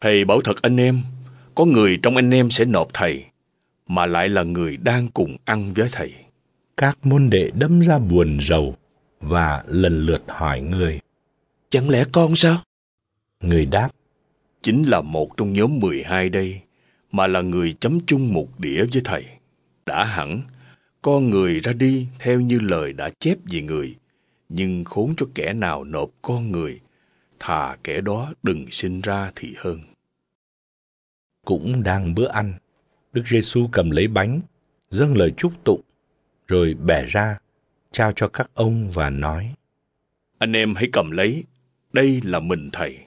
"Thầy bảo thật anh em, có người trong anh em sẽ nộp thầy, mà lại là người đang cùng ăn với thầy. Các môn đệ đâm ra buồn rầu và lần lượt hỏi người. Chẳng lẽ con sao? Người đáp. Chính là một trong nhóm 12 đây, mà là người chấm chung một đĩa với thầy. Đã hẳn, con người ra đi theo như lời đã chép về người, nhưng khốn cho kẻ nào nộp con người, thà kẻ đó đừng sinh ra thì hơn cũng đang bữa ăn. Đức Giêsu cầm lấy bánh, dâng lời chúc tụng, rồi bẻ ra, trao cho các ông và nói: Anh em hãy cầm lấy, đây là mình thầy.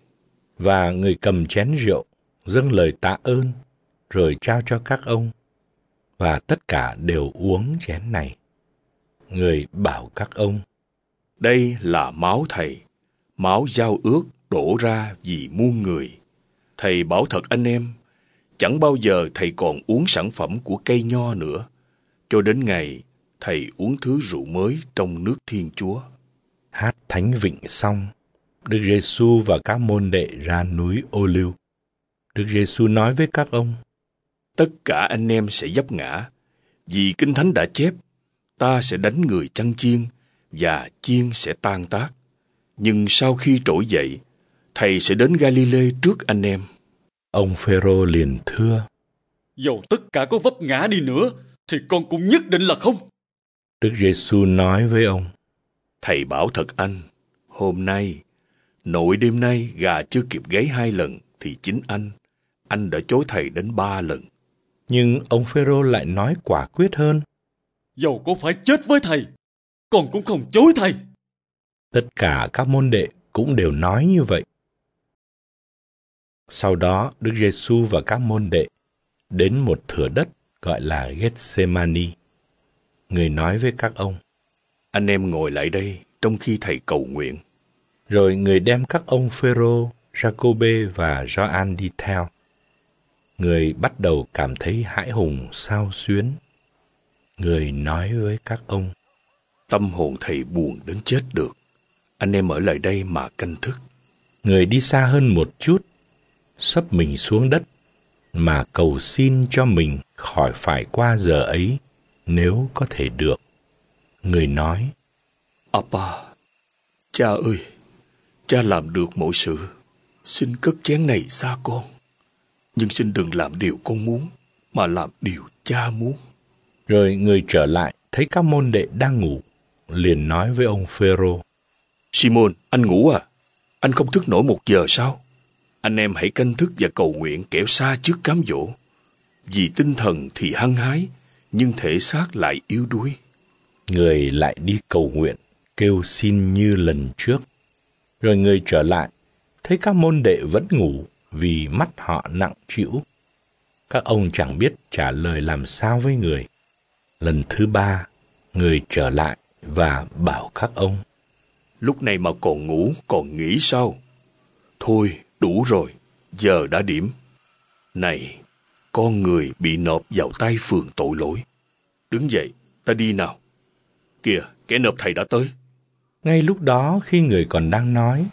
Và người cầm chén rượu, dâng lời tạ ơn, rồi trao cho các ông. Và tất cả đều uống chén này. Người bảo các ông, Đây là máu thầy, máu giao ước đổ ra vì muôn người. Thầy bảo thật anh em, Chẳng bao giờ thầy còn uống sản phẩm của cây nho nữa, cho đến ngày thầy uống thứ rượu mới trong nước Thiên Chúa. Hát thánh vịnh xong, Đức Giêsu và các môn đệ ra núi Ô Liu. Đức Giêsu nói với các ông: Tất cả anh em sẽ dấp ngã, vì Kinh Thánh đã chép, ta sẽ đánh người chăn chiên và chiên sẽ tan tác. Nhưng sau khi trỗi dậy, thầy sẽ đến Galilee trước anh em. Ông Phêrô liền thưa: Dầu tất cả có vấp ngã đi nữa thì con cũng nhất định là không. Đức Giêsu nói với ông: Thầy bảo thật anh, hôm nay, nội đêm nay gà chưa kịp gáy hai lần thì chính anh, anh đã chối thầy đến ba lần. Nhưng ông Phêrô lại nói quả quyết hơn. Dầu có phải chết với thầy, con cũng không chối thầy. Tất cả các môn đệ cũng đều nói như vậy. Sau đó, Đức Giêsu và các môn đệ đến một thửa đất gọi là Gethsemani. Người nói với các ông, Anh em ngồi lại đây trong khi thầy cầu nguyện. Rồi người đem các ông Phêrô, Jacobe và Gioan đi theo. Người bắt đầu cảm thấy hãi hùng sao xuyến. Người nói với các ông, Tâm hồn thầy buồn đến chết được. Anh em ở lại đây mà canh thức. Người đi xa hơn một chút sấp mình xuống đất mà cầu xin cho mình khỏi phải qua giờ ấy nếu có thể được. Người nói, apa cha ơi, cha làm được mọi sự, xin cất chén này xa con, nhưng xin đừng làm điều con muốn, mà làm điều cha muốn. Rồi người trở lại, thấy các môn đệ đang ngủ, liền nói với ông Phêrô: Simon, anh ngủ à? Anh không thức nổi một giờ sao? Anh em hãy canh thức và cầu nguyện kẻo xa trước cám dỗ. Vì tinh thần thì hăng hái, nhưng thể xác lại yếu đuối. Người lại đi cầu nguyện, kêu xin như lần trước. Rồi người trở lại, thấy các môn đệ vẫn ngủ vì mắt họ nặng trĩu. Các ông chẳng biết trả lời làm sao với người. Lần thứ ba, người trở lại và bảo các ông. Lúc này mà còn ngủ, còn nghĩ sao? Thôi, Đủ rồi, giờ đã điểm. Này, con người bị nộp vào tay phường tội lỗi. Đứng dậy, ta đi nào. Kìa, kẻ nộp thầy đã tới. Ngay lúc đó khi người còn đang nói,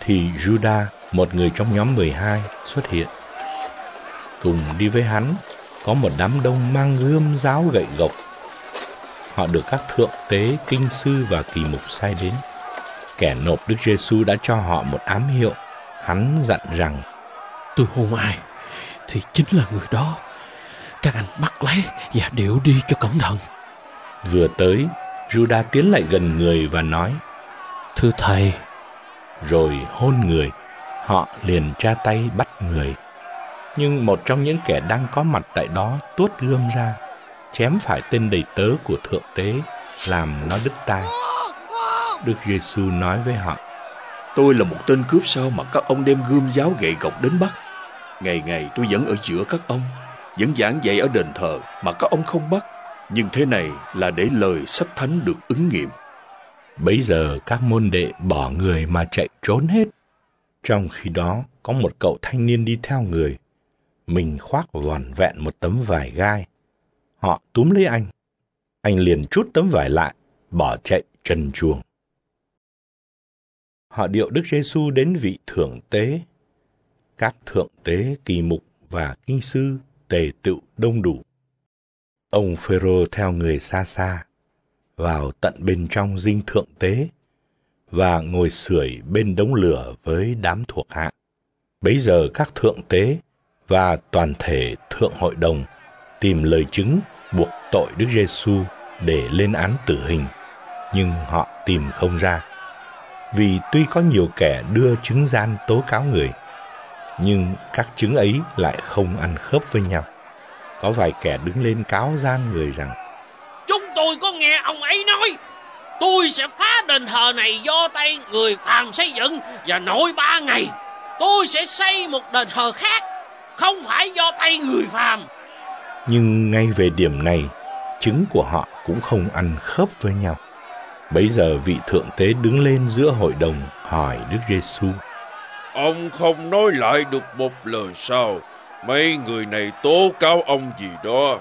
thì Judah, một người trong nhóm 12, xuất hiện. Cùng đi với hắn, có một đám đông mang gươm giáo gậy gộc. Họ được các thượng tế, kinh sư và kỳ mục sai đến. Kẻ nộp Đức Giêsu đã cho họ một ám hiệu – Hắn dặn rằng Tôi hôn ai Thì chính là người đó Các anh bắt lấy và điệu đi cho cẩn thận Vừa tới Judah tiến lại gần người và nói Thưa thầy Rồi hôn người Họ liền ra tay bắt người Nhưng một trong những kẻ đang có mặt tại đó tuốt gươm ra Chém phải tên đầy tớ của thượng tế Làm nó đứt tai Đức Giêsu nói với họ Tôi là một tên cướp sao mà các ông đem gươm giáo gậy gộc đến bắt. Ngày ngày tôi vẫn ở giữa các ông, vẫn giảng dạy ở đền thờ mà các ông không bắt. Nhưng thế này là để lời sách thánh được ứng nghiệm. bây giờ các môn đệ bỏ người mà chạy trốn hết. Trong khi đó có một cậu thanh niên đi theo người. Mình khoác vòn vẹn một tấm vải gai. Họ túm lấy anh. Anh liền trút tấm vải lại, bỏ chạy trần chuồng họ điệu Đức Giêsu đến vị thượng tế. Các thượng tế kỳ mục và kinh sư tề tựu đông đủ. Ông Phêrô theo người xa xa vào tận bên trong dinh thượng tế và ngồi sưởi bên đống lửa với đám thuộc hạ. Bấy giờ các thượng tế và toàn thể thượng hội đồng tìm lời chứng buộc tội Đức Giêsu để lên án tử hình, nhưng họ tìm không ra vì tuy có nhiều kẻ đưa chứng gian tố cáo người, nhưng các chứng ấy lại không ăn khớp với nhau. Có vài kẻ đứng lên cáo gian người rằng Chúng tôi có nghe ông ấy nói Tôi sẽ phá đền thờ này do tay người phàm xây dựng Và nổi ba ngày Tôi sẽ xây một đền thờ khác Không phải do tay người phàm Nhưng ngay về điểm này Chứng của họ cũng không ăn khớp với nhau Bấy giờ vị thượng tế đứng lên giữa hội đồng hỏi Đức Giêsu: Ông không nói lại được một lời sao? Mấy người này tố cáo ông gì đó.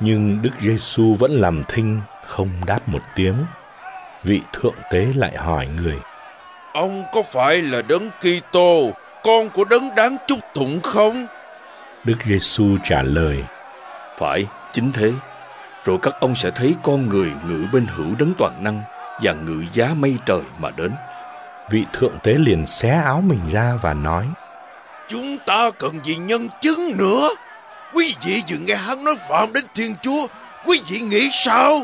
Nhưng Đức Giêsu vẫn làm thinh, không đáp một tiếng. Vị thượng tế lại hỏi người: Ông có phải là đấng Kitô, con của đấng đáng chúc tụng không? Đức Giêsu trả lời: Phải, chính thế rồi các ông sẽ thấy con người ngự bên hữu đấng toàn năng và ngự giá mây trời mà đến. Vị thượng tế liền xé áo mình ra và nói, Chúng ta cần gì nhân chứng nữa? Quý vị vừa nghe hắn nói phạm đến Thiên Chúa, quý vị nghĩ sao?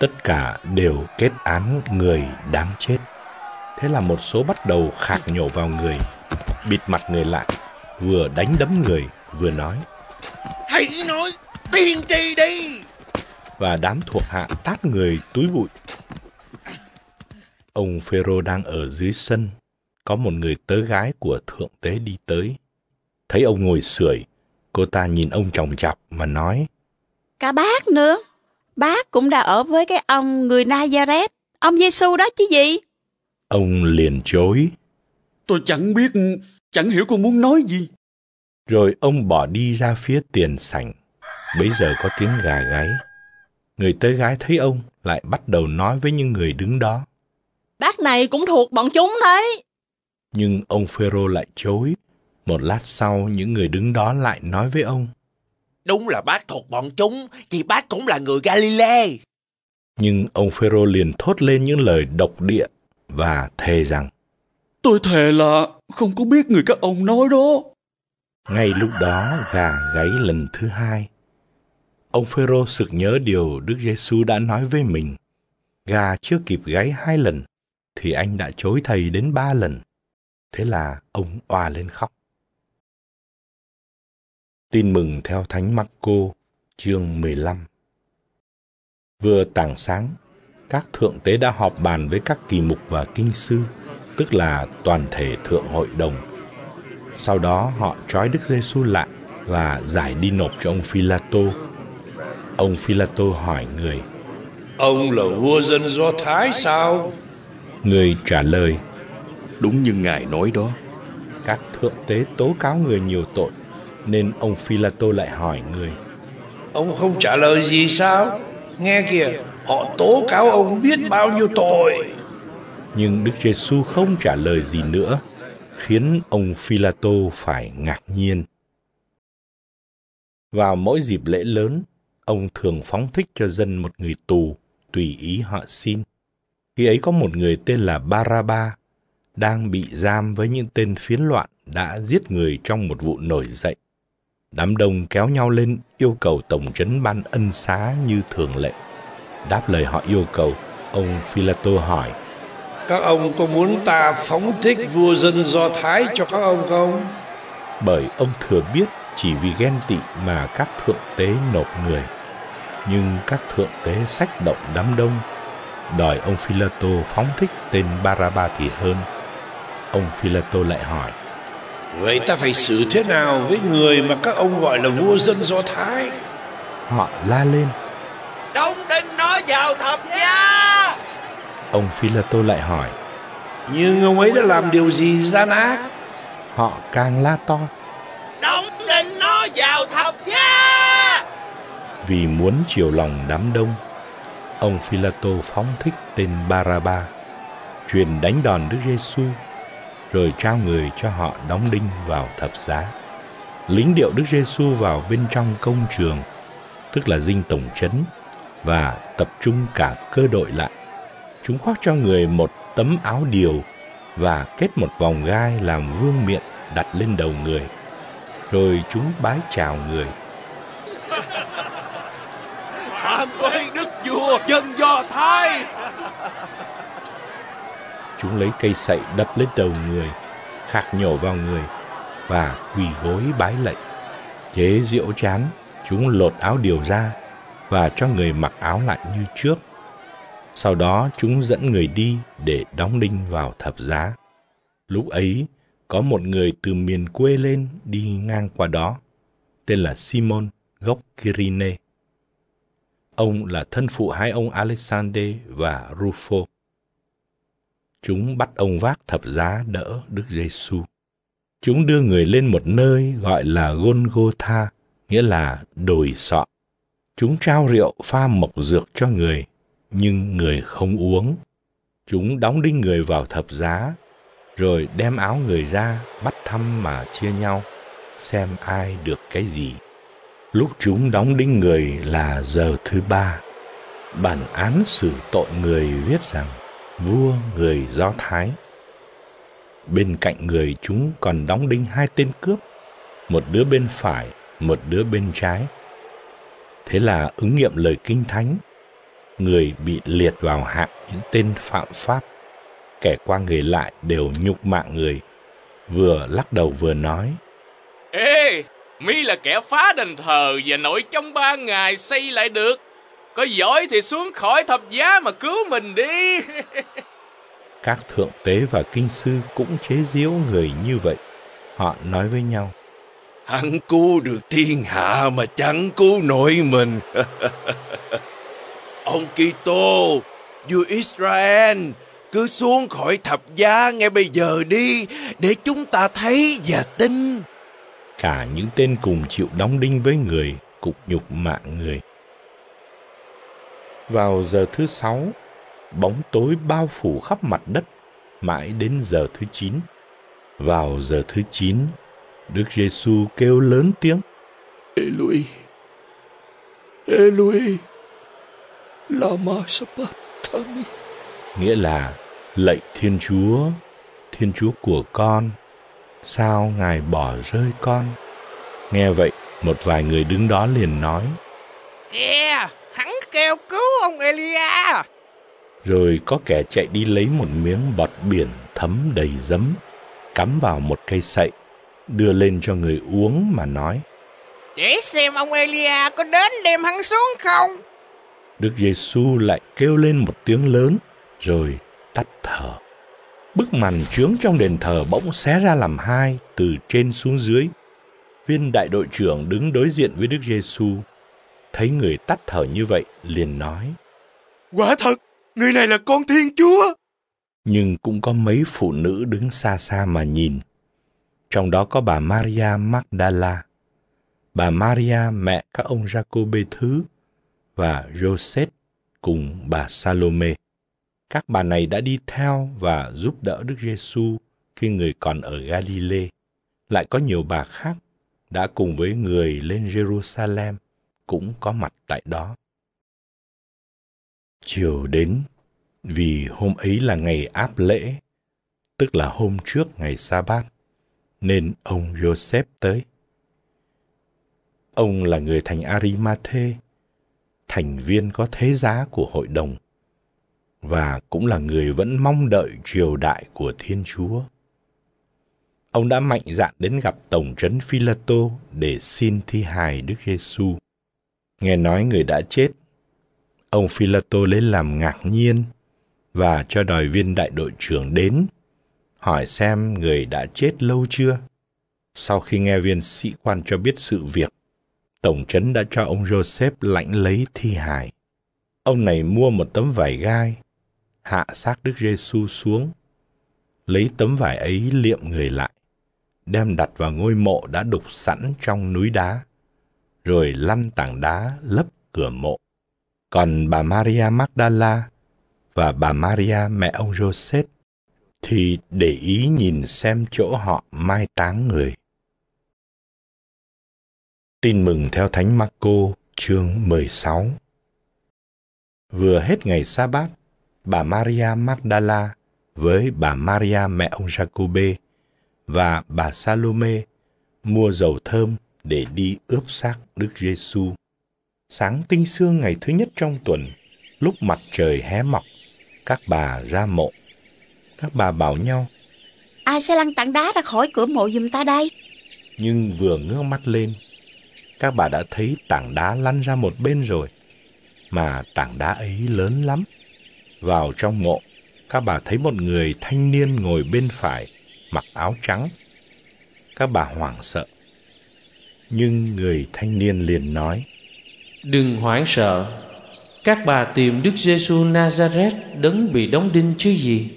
Tất cả đều kết án người đáng chết. Thế là một số bắt đầu khạc nhổ vào người, bịt mặt người lại, vừa đánh đấm người, vừa nói. Hãy nói, tiên tri đi! và đám thuộc hạ tát người túi bụi. Ông Phêrô đang ở dưới sân, có một người tớ gái của thượng tế đi tới. Thấy ông ngồi sưởi, cô ta nhìn ông chồng chọc mà nói: "Cả bác nữa, bác cũng đã ở với cái ông người Nazareth, ông Giêsu đó chứ gì?" Ông liền chối: "Tôi chẳng biết, chẳng hiểu cô muốn nói gì." Rồi ông bỏ đi ra phía tiền sảnh. Bấy giờ có tiếng gà gáy người tớ gái thấy ông lại bắt đầu nói với những người đứng đó. Bác này cũng thuộc bọn chúng đấy. Nhưng ông Phêrô lại chối. Một lát sau, những người đứng đó lại nói với ông. Đúng là bác thuộc bọn chúng, thì bác cũng là người Galilee. Nhưng ông Phêrô liền thốt lên những lời độc địa và thề rằng Tôi thề là không có biết người các ông nói đó. Ngay lúc đó gà gáy lần thứ hai Ông Phêrô sực nhớ điều Đức Giêsu đã nói với mình. Gà chưa kịp gáy hai lần thì anh đã chối thầy đến ba lần. Thế là ông oà lên khóc. Tin mừng theo Thánh Marco, chương 15. Vừa tảng sáng, các thượng tế đã họp bàn với các kỳ mục và kinh sư, tức là toàn thể thượng hội đồng. Sau đó họ trói Đức Giêsu lại và giải đi nộp cho ông philato Ông Philato hỏi người Ông là vua dân Do Thái sao? Người trả lời Đúng như Ngài nói đó Các thượng tế tố cáo người nhiều tội Nên ông Philato lại hỏi người Ông không trả lời gì sao? Nghe kìa, họ tố cáo ông biết bao nhiêu tội Nhưng Đức giê Giêsu không trả lời gì nữa Khiến ông Philato phải ngạc nhiên Vào mỗi dịp lễ lớn ông thường phóng thích cho dân một người tù, tùy ý họ xin. Khi ấy có một người tên là Baraba, đang bị giam với những tên phiến loạn đã giết người trong một vụ nổi dậy. Đám đông kéo nhau lên yêu cầu Tổng trấn ban ân xá như thường lệ. Đáp lời họ yêu cầu, ông Philato hỏi, Các ông có muốn ta phóng thích vua dân Do Thái cho các ông không? Bởi ông thừa biết chỉ vì ghen tị mà các thượng tế nộp người nhưng các thượng tế sách động đám đông, đòi ông Philato phóng thích tên Baraba thì hơn. Ông Philato lại hỏi, Vậy ta phải xử thế nào với người mà các ông gọi là vua dân Do Thái? Họ la lên, Đóng đinh nó vào thập giá! Ông Philato lại hỏi, Nhưng ông ấy đã làm điều gì gian ác? Họ càng la to, Đóng đinh nó vào thập giá! vì muốn chiều lòng đám đông ông Philato phóng thích tên Baraba truyền đánh đòn Đức Giêsu rồi trao người cho họ đóng đinh vào thập giá lính điệu Đức Giêsu vào bên trong công trường tức là dinh tổng trấn và tập trung cả cơ đội lại chúng khoác cho người một tấm áo điều và kết một vòng gai làm vương miện đặt lên đầu người rồi chúng bái chào người phạm với đức vua dân do thái chúng lấy cây sậy đập lên đầu người khạc nhổ vào người và quỳ gối bái lạy chế rượu chán chúng lột áo điều ra và cho người mặc áo lại như trước sau đó chúng dẫn người đi để đóng đinh vào thập giá lúc ấy có một người từ miền quê lên đi ngang qua đó tên là simon gốc kirine Ông là thân phụ hai ông Alexander và Rufo. Chúng bắt ông vác thập giá đỡ Đức Giêsu. Chúng đưa người lên một nơi gọi là Golgotha, nghĩa là đồi sọ. Chúng trao rượu pha mộc dược cho người, nhưng người không uống. Chúng đóng đinh người vào thập giá, rồi đem áo người ra bắt thăm mà chia nhau, xem ai được cái gì lúc chúng đóng đinh người là giờ thứ ba bản án xử tội người viết rằng vua người do thái bên cạnh người chúng còn đóng đinh hai tên cướp một đứa bên phải một đứa bên trái thế là ứng nghiệm lời kinh thánh người bị liệt vào hạng những tên phạm pháp kẻ qua người lại đều nhục mạ người vừa lắc đầu vừa nói ê mi là kẻ phá đền thờ và nội trong ba ngày xây lại được có giỏi thì xuống khỏi thập giá mà cứu mình đi các thượng tế và kinh sư cũng chế giễu người như vậy họ nói với nhau hắn cứu được thiên hạ mà chẳng cứu nổi mình ông Kitô vua Israel cứ xuống khỏi thập giá ngay bây giờ đi để chúng ta thấy và tin cả những tên cùng chịu đóng đinh với người, cục nhục mạng người. Vào giờ thứ sáu, bóng tối bao phủ khắp mặt đất mãi đến giờ thứ chín. Vào giờ thứ chín, Đức giê Giêsu kêu lớn tiếng: ê "Eloi, Eloi, lama sabachthani." Nghĩa là: "Lạy Thiên Chúa, Thiên Chúa của con, sao ngài bỏ rơi con nghe vậy một vài người đứng đó liền nói kìa hắn kêu cứu ông elia rồi có kẻ chạy đi lấy một miếng bọt biển thấm đầy giấm cắm vào một cây sậy đưa lên cho người uống mà nói để xem ông elia có đến đem hắn xuống không đức giêsu lại kêu lên một tiếng lớn rồi tắt thở Bức màn trướng trong đền thờ bỗng xé ra làm hai từ trên xuống dưới. Viên đại đội trưởng đứng đối diện với Đức Giêsu, thấy người tắt thở như vậy liền nói: "Quả thật, người này là con Thiên Chúa." Nhưng cũng có mấy phụ nữ đứng xa xa mà nhìn. Trong đó có bà Maria Magdala, bà Maria mẹ các ông Jacobe thứ và Joseph cùng bà Salome các bà này đã đi theo và giúp đỡ Đức Giêsu khi người còn ở Galilee. Lại có nhiều bà khác đã cùng với người lên Jerusalem cũng có mặt tại đó. Chiều đến, vì hôm ấy là ngày áp lễ, tức là hôm trước ngày sa bát nên ông Joseph tới. Ông là người thành Arimathe, thành viên có thế giá của hội đồng – và cũng là người vẫn mong đợi triều đại của Thiên Chúa. Ông đã mạnh dạn đến gặp Tổng trấn Philato để xin thi hài Đức Giêsu. Nghe nói người đã chết, ông Philato lấy làm ngạc nhiên và cho đòi viên đại đội trưởng đến, hỏi xem người đã chết lâu chưa. Sau khi nghe viên sĩ quan cho biết sự việc, Tổng trấn đã cho ông Joseph lãnh lấy thi hài. Ông này mua một tấm vải gai hạ xác Đức Giêsu xuống, lấy tấm vải ấy liệm người lại, đem đặt vào ngôi mộ đã đục sẵn trong núi đá, rồi lăn tảng đá lấp cửa mộ. Còn bà Maria Magdala và bà Maria mẹ ông Joseph thì để ý nhìn xem chỗ họ mai táng người. Tin mừng theo Thánh Marco chương 16 Vừa hết ngày sa bát, bà Maria Magdala với bà Maria mẹ ông Jacobe và bà Salome mua dầu thơm để đi ướp xác Đức Giêsu. Sáng tinh sương ngày thứ nhất trong tuần, lúc mặt trời hé mọc, các bà ra mộ. Các bà bảo nhau, Ai sẽ lăn tảng đá ra khỏi cửa mộ giùm ta đây? Nhưng vừa ngước mắt lên, các bà đã thấy tảng đá lăn ra một bên rồi. Mà tảng đá ấy lớn lắm vào trong mộ, các bà thấy một người thanh niên ngồi bên phải, mặc áo trắng. Các bà hoảng sợ. Nhưng người thanh niên liền nói, Đừng hoảng sợ, các bà tìm Đức Giêsu Nazareth đấng bị đóng đinh chứ gì.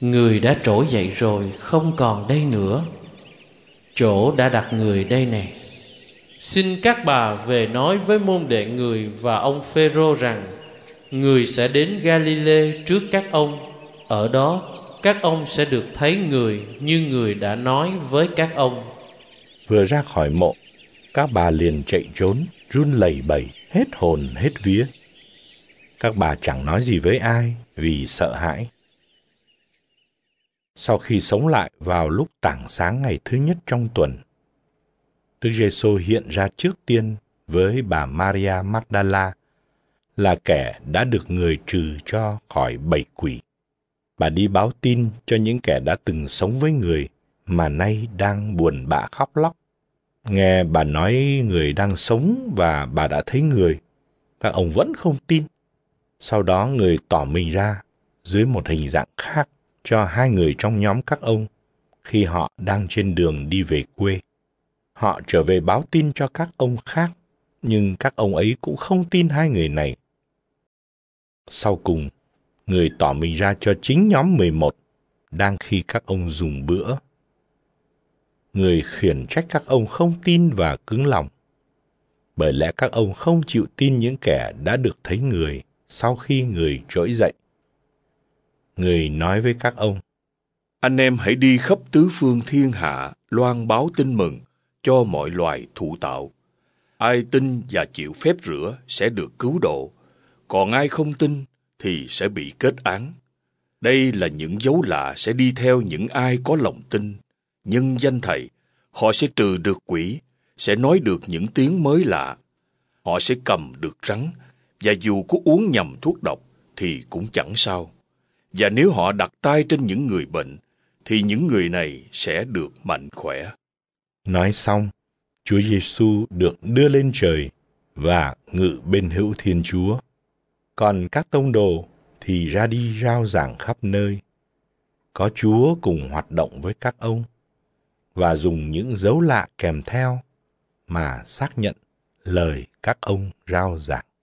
Người đã trỗi dậy rồi, không còn đây nữa. Chỗ đã đặt người đây nè. Xin các bà về nói với môn đệ người và ông Phêrô rằng người sẽ đến Galile trước các ông ở đó các ông sẽ được thấy người như người đã nói với các ông vừa ra khỏi mộ các bà liền chạy trốn run lẩy bẩy hết hồn hết vía các bà chẳng nói gì với ai vì sợ hãi sau khi sống lại vào lúc tảng sáng ngày thứ nhất trong tuần đức giêsu hiện ra trước tiên với bà maria magdala là kẻ đã được người trừ cho khỏi bảy quỷ. Bà đi báo tin cho những kẻ đã từng sống với người mà nay đang buồn bã khóc lóc. Nghe bà nói người đang sống và bà đã thấy người, các ông vẫn không tin. Sau đó người tỏ mình ra dưới một hình dạng khác cho hai người trong nhóm các ông khi họ đang trên đường đi về quê. Họ trở về báo tin cho các ông khác, nhưng các ông ấy cũng không tin hai người này sau cùng, người tỏ mình ra cho chính nhóm 11 đang khi các ông dùng bữa. Người khiển trách các ông không tin và cứng lòng. Bởi lẽ các ông không chịu tin những kẻ đã được thấy người sau khi người trỗi dậy. Người nói với các ông, Anh em hãy đi khắp tứ phương thiên hạ, loan báo tin mừng cho mọi loài thụ tạo. Ai tin và chịu phép rửa sẽ được cứu độ còn ai không tin thì sẽ bị kết án đây là những dấu lạ sẽ đi theo những ai có lòng tin nhân danh thầy họ sẽ trừ được quỷ sẽ nói được những tiếng mới lạ họ sẽ cầm được rắn và dù có uống nhầm thuốc độc thì cũng chẳng sao và nếu họ đặt tay trên những người bệnh thì những người này sẽ được mạnh khỏe nói xong chúa giêsu được đưa lên trời và ngự bên hữu thiên chúa còn các tông đồ thì ra đi rao giảng khắp nơi. Có Chúa cùng hoạt động với các ông và dùng những dấu lạ kèm theo mà xác nhận lời các ông rao giảng.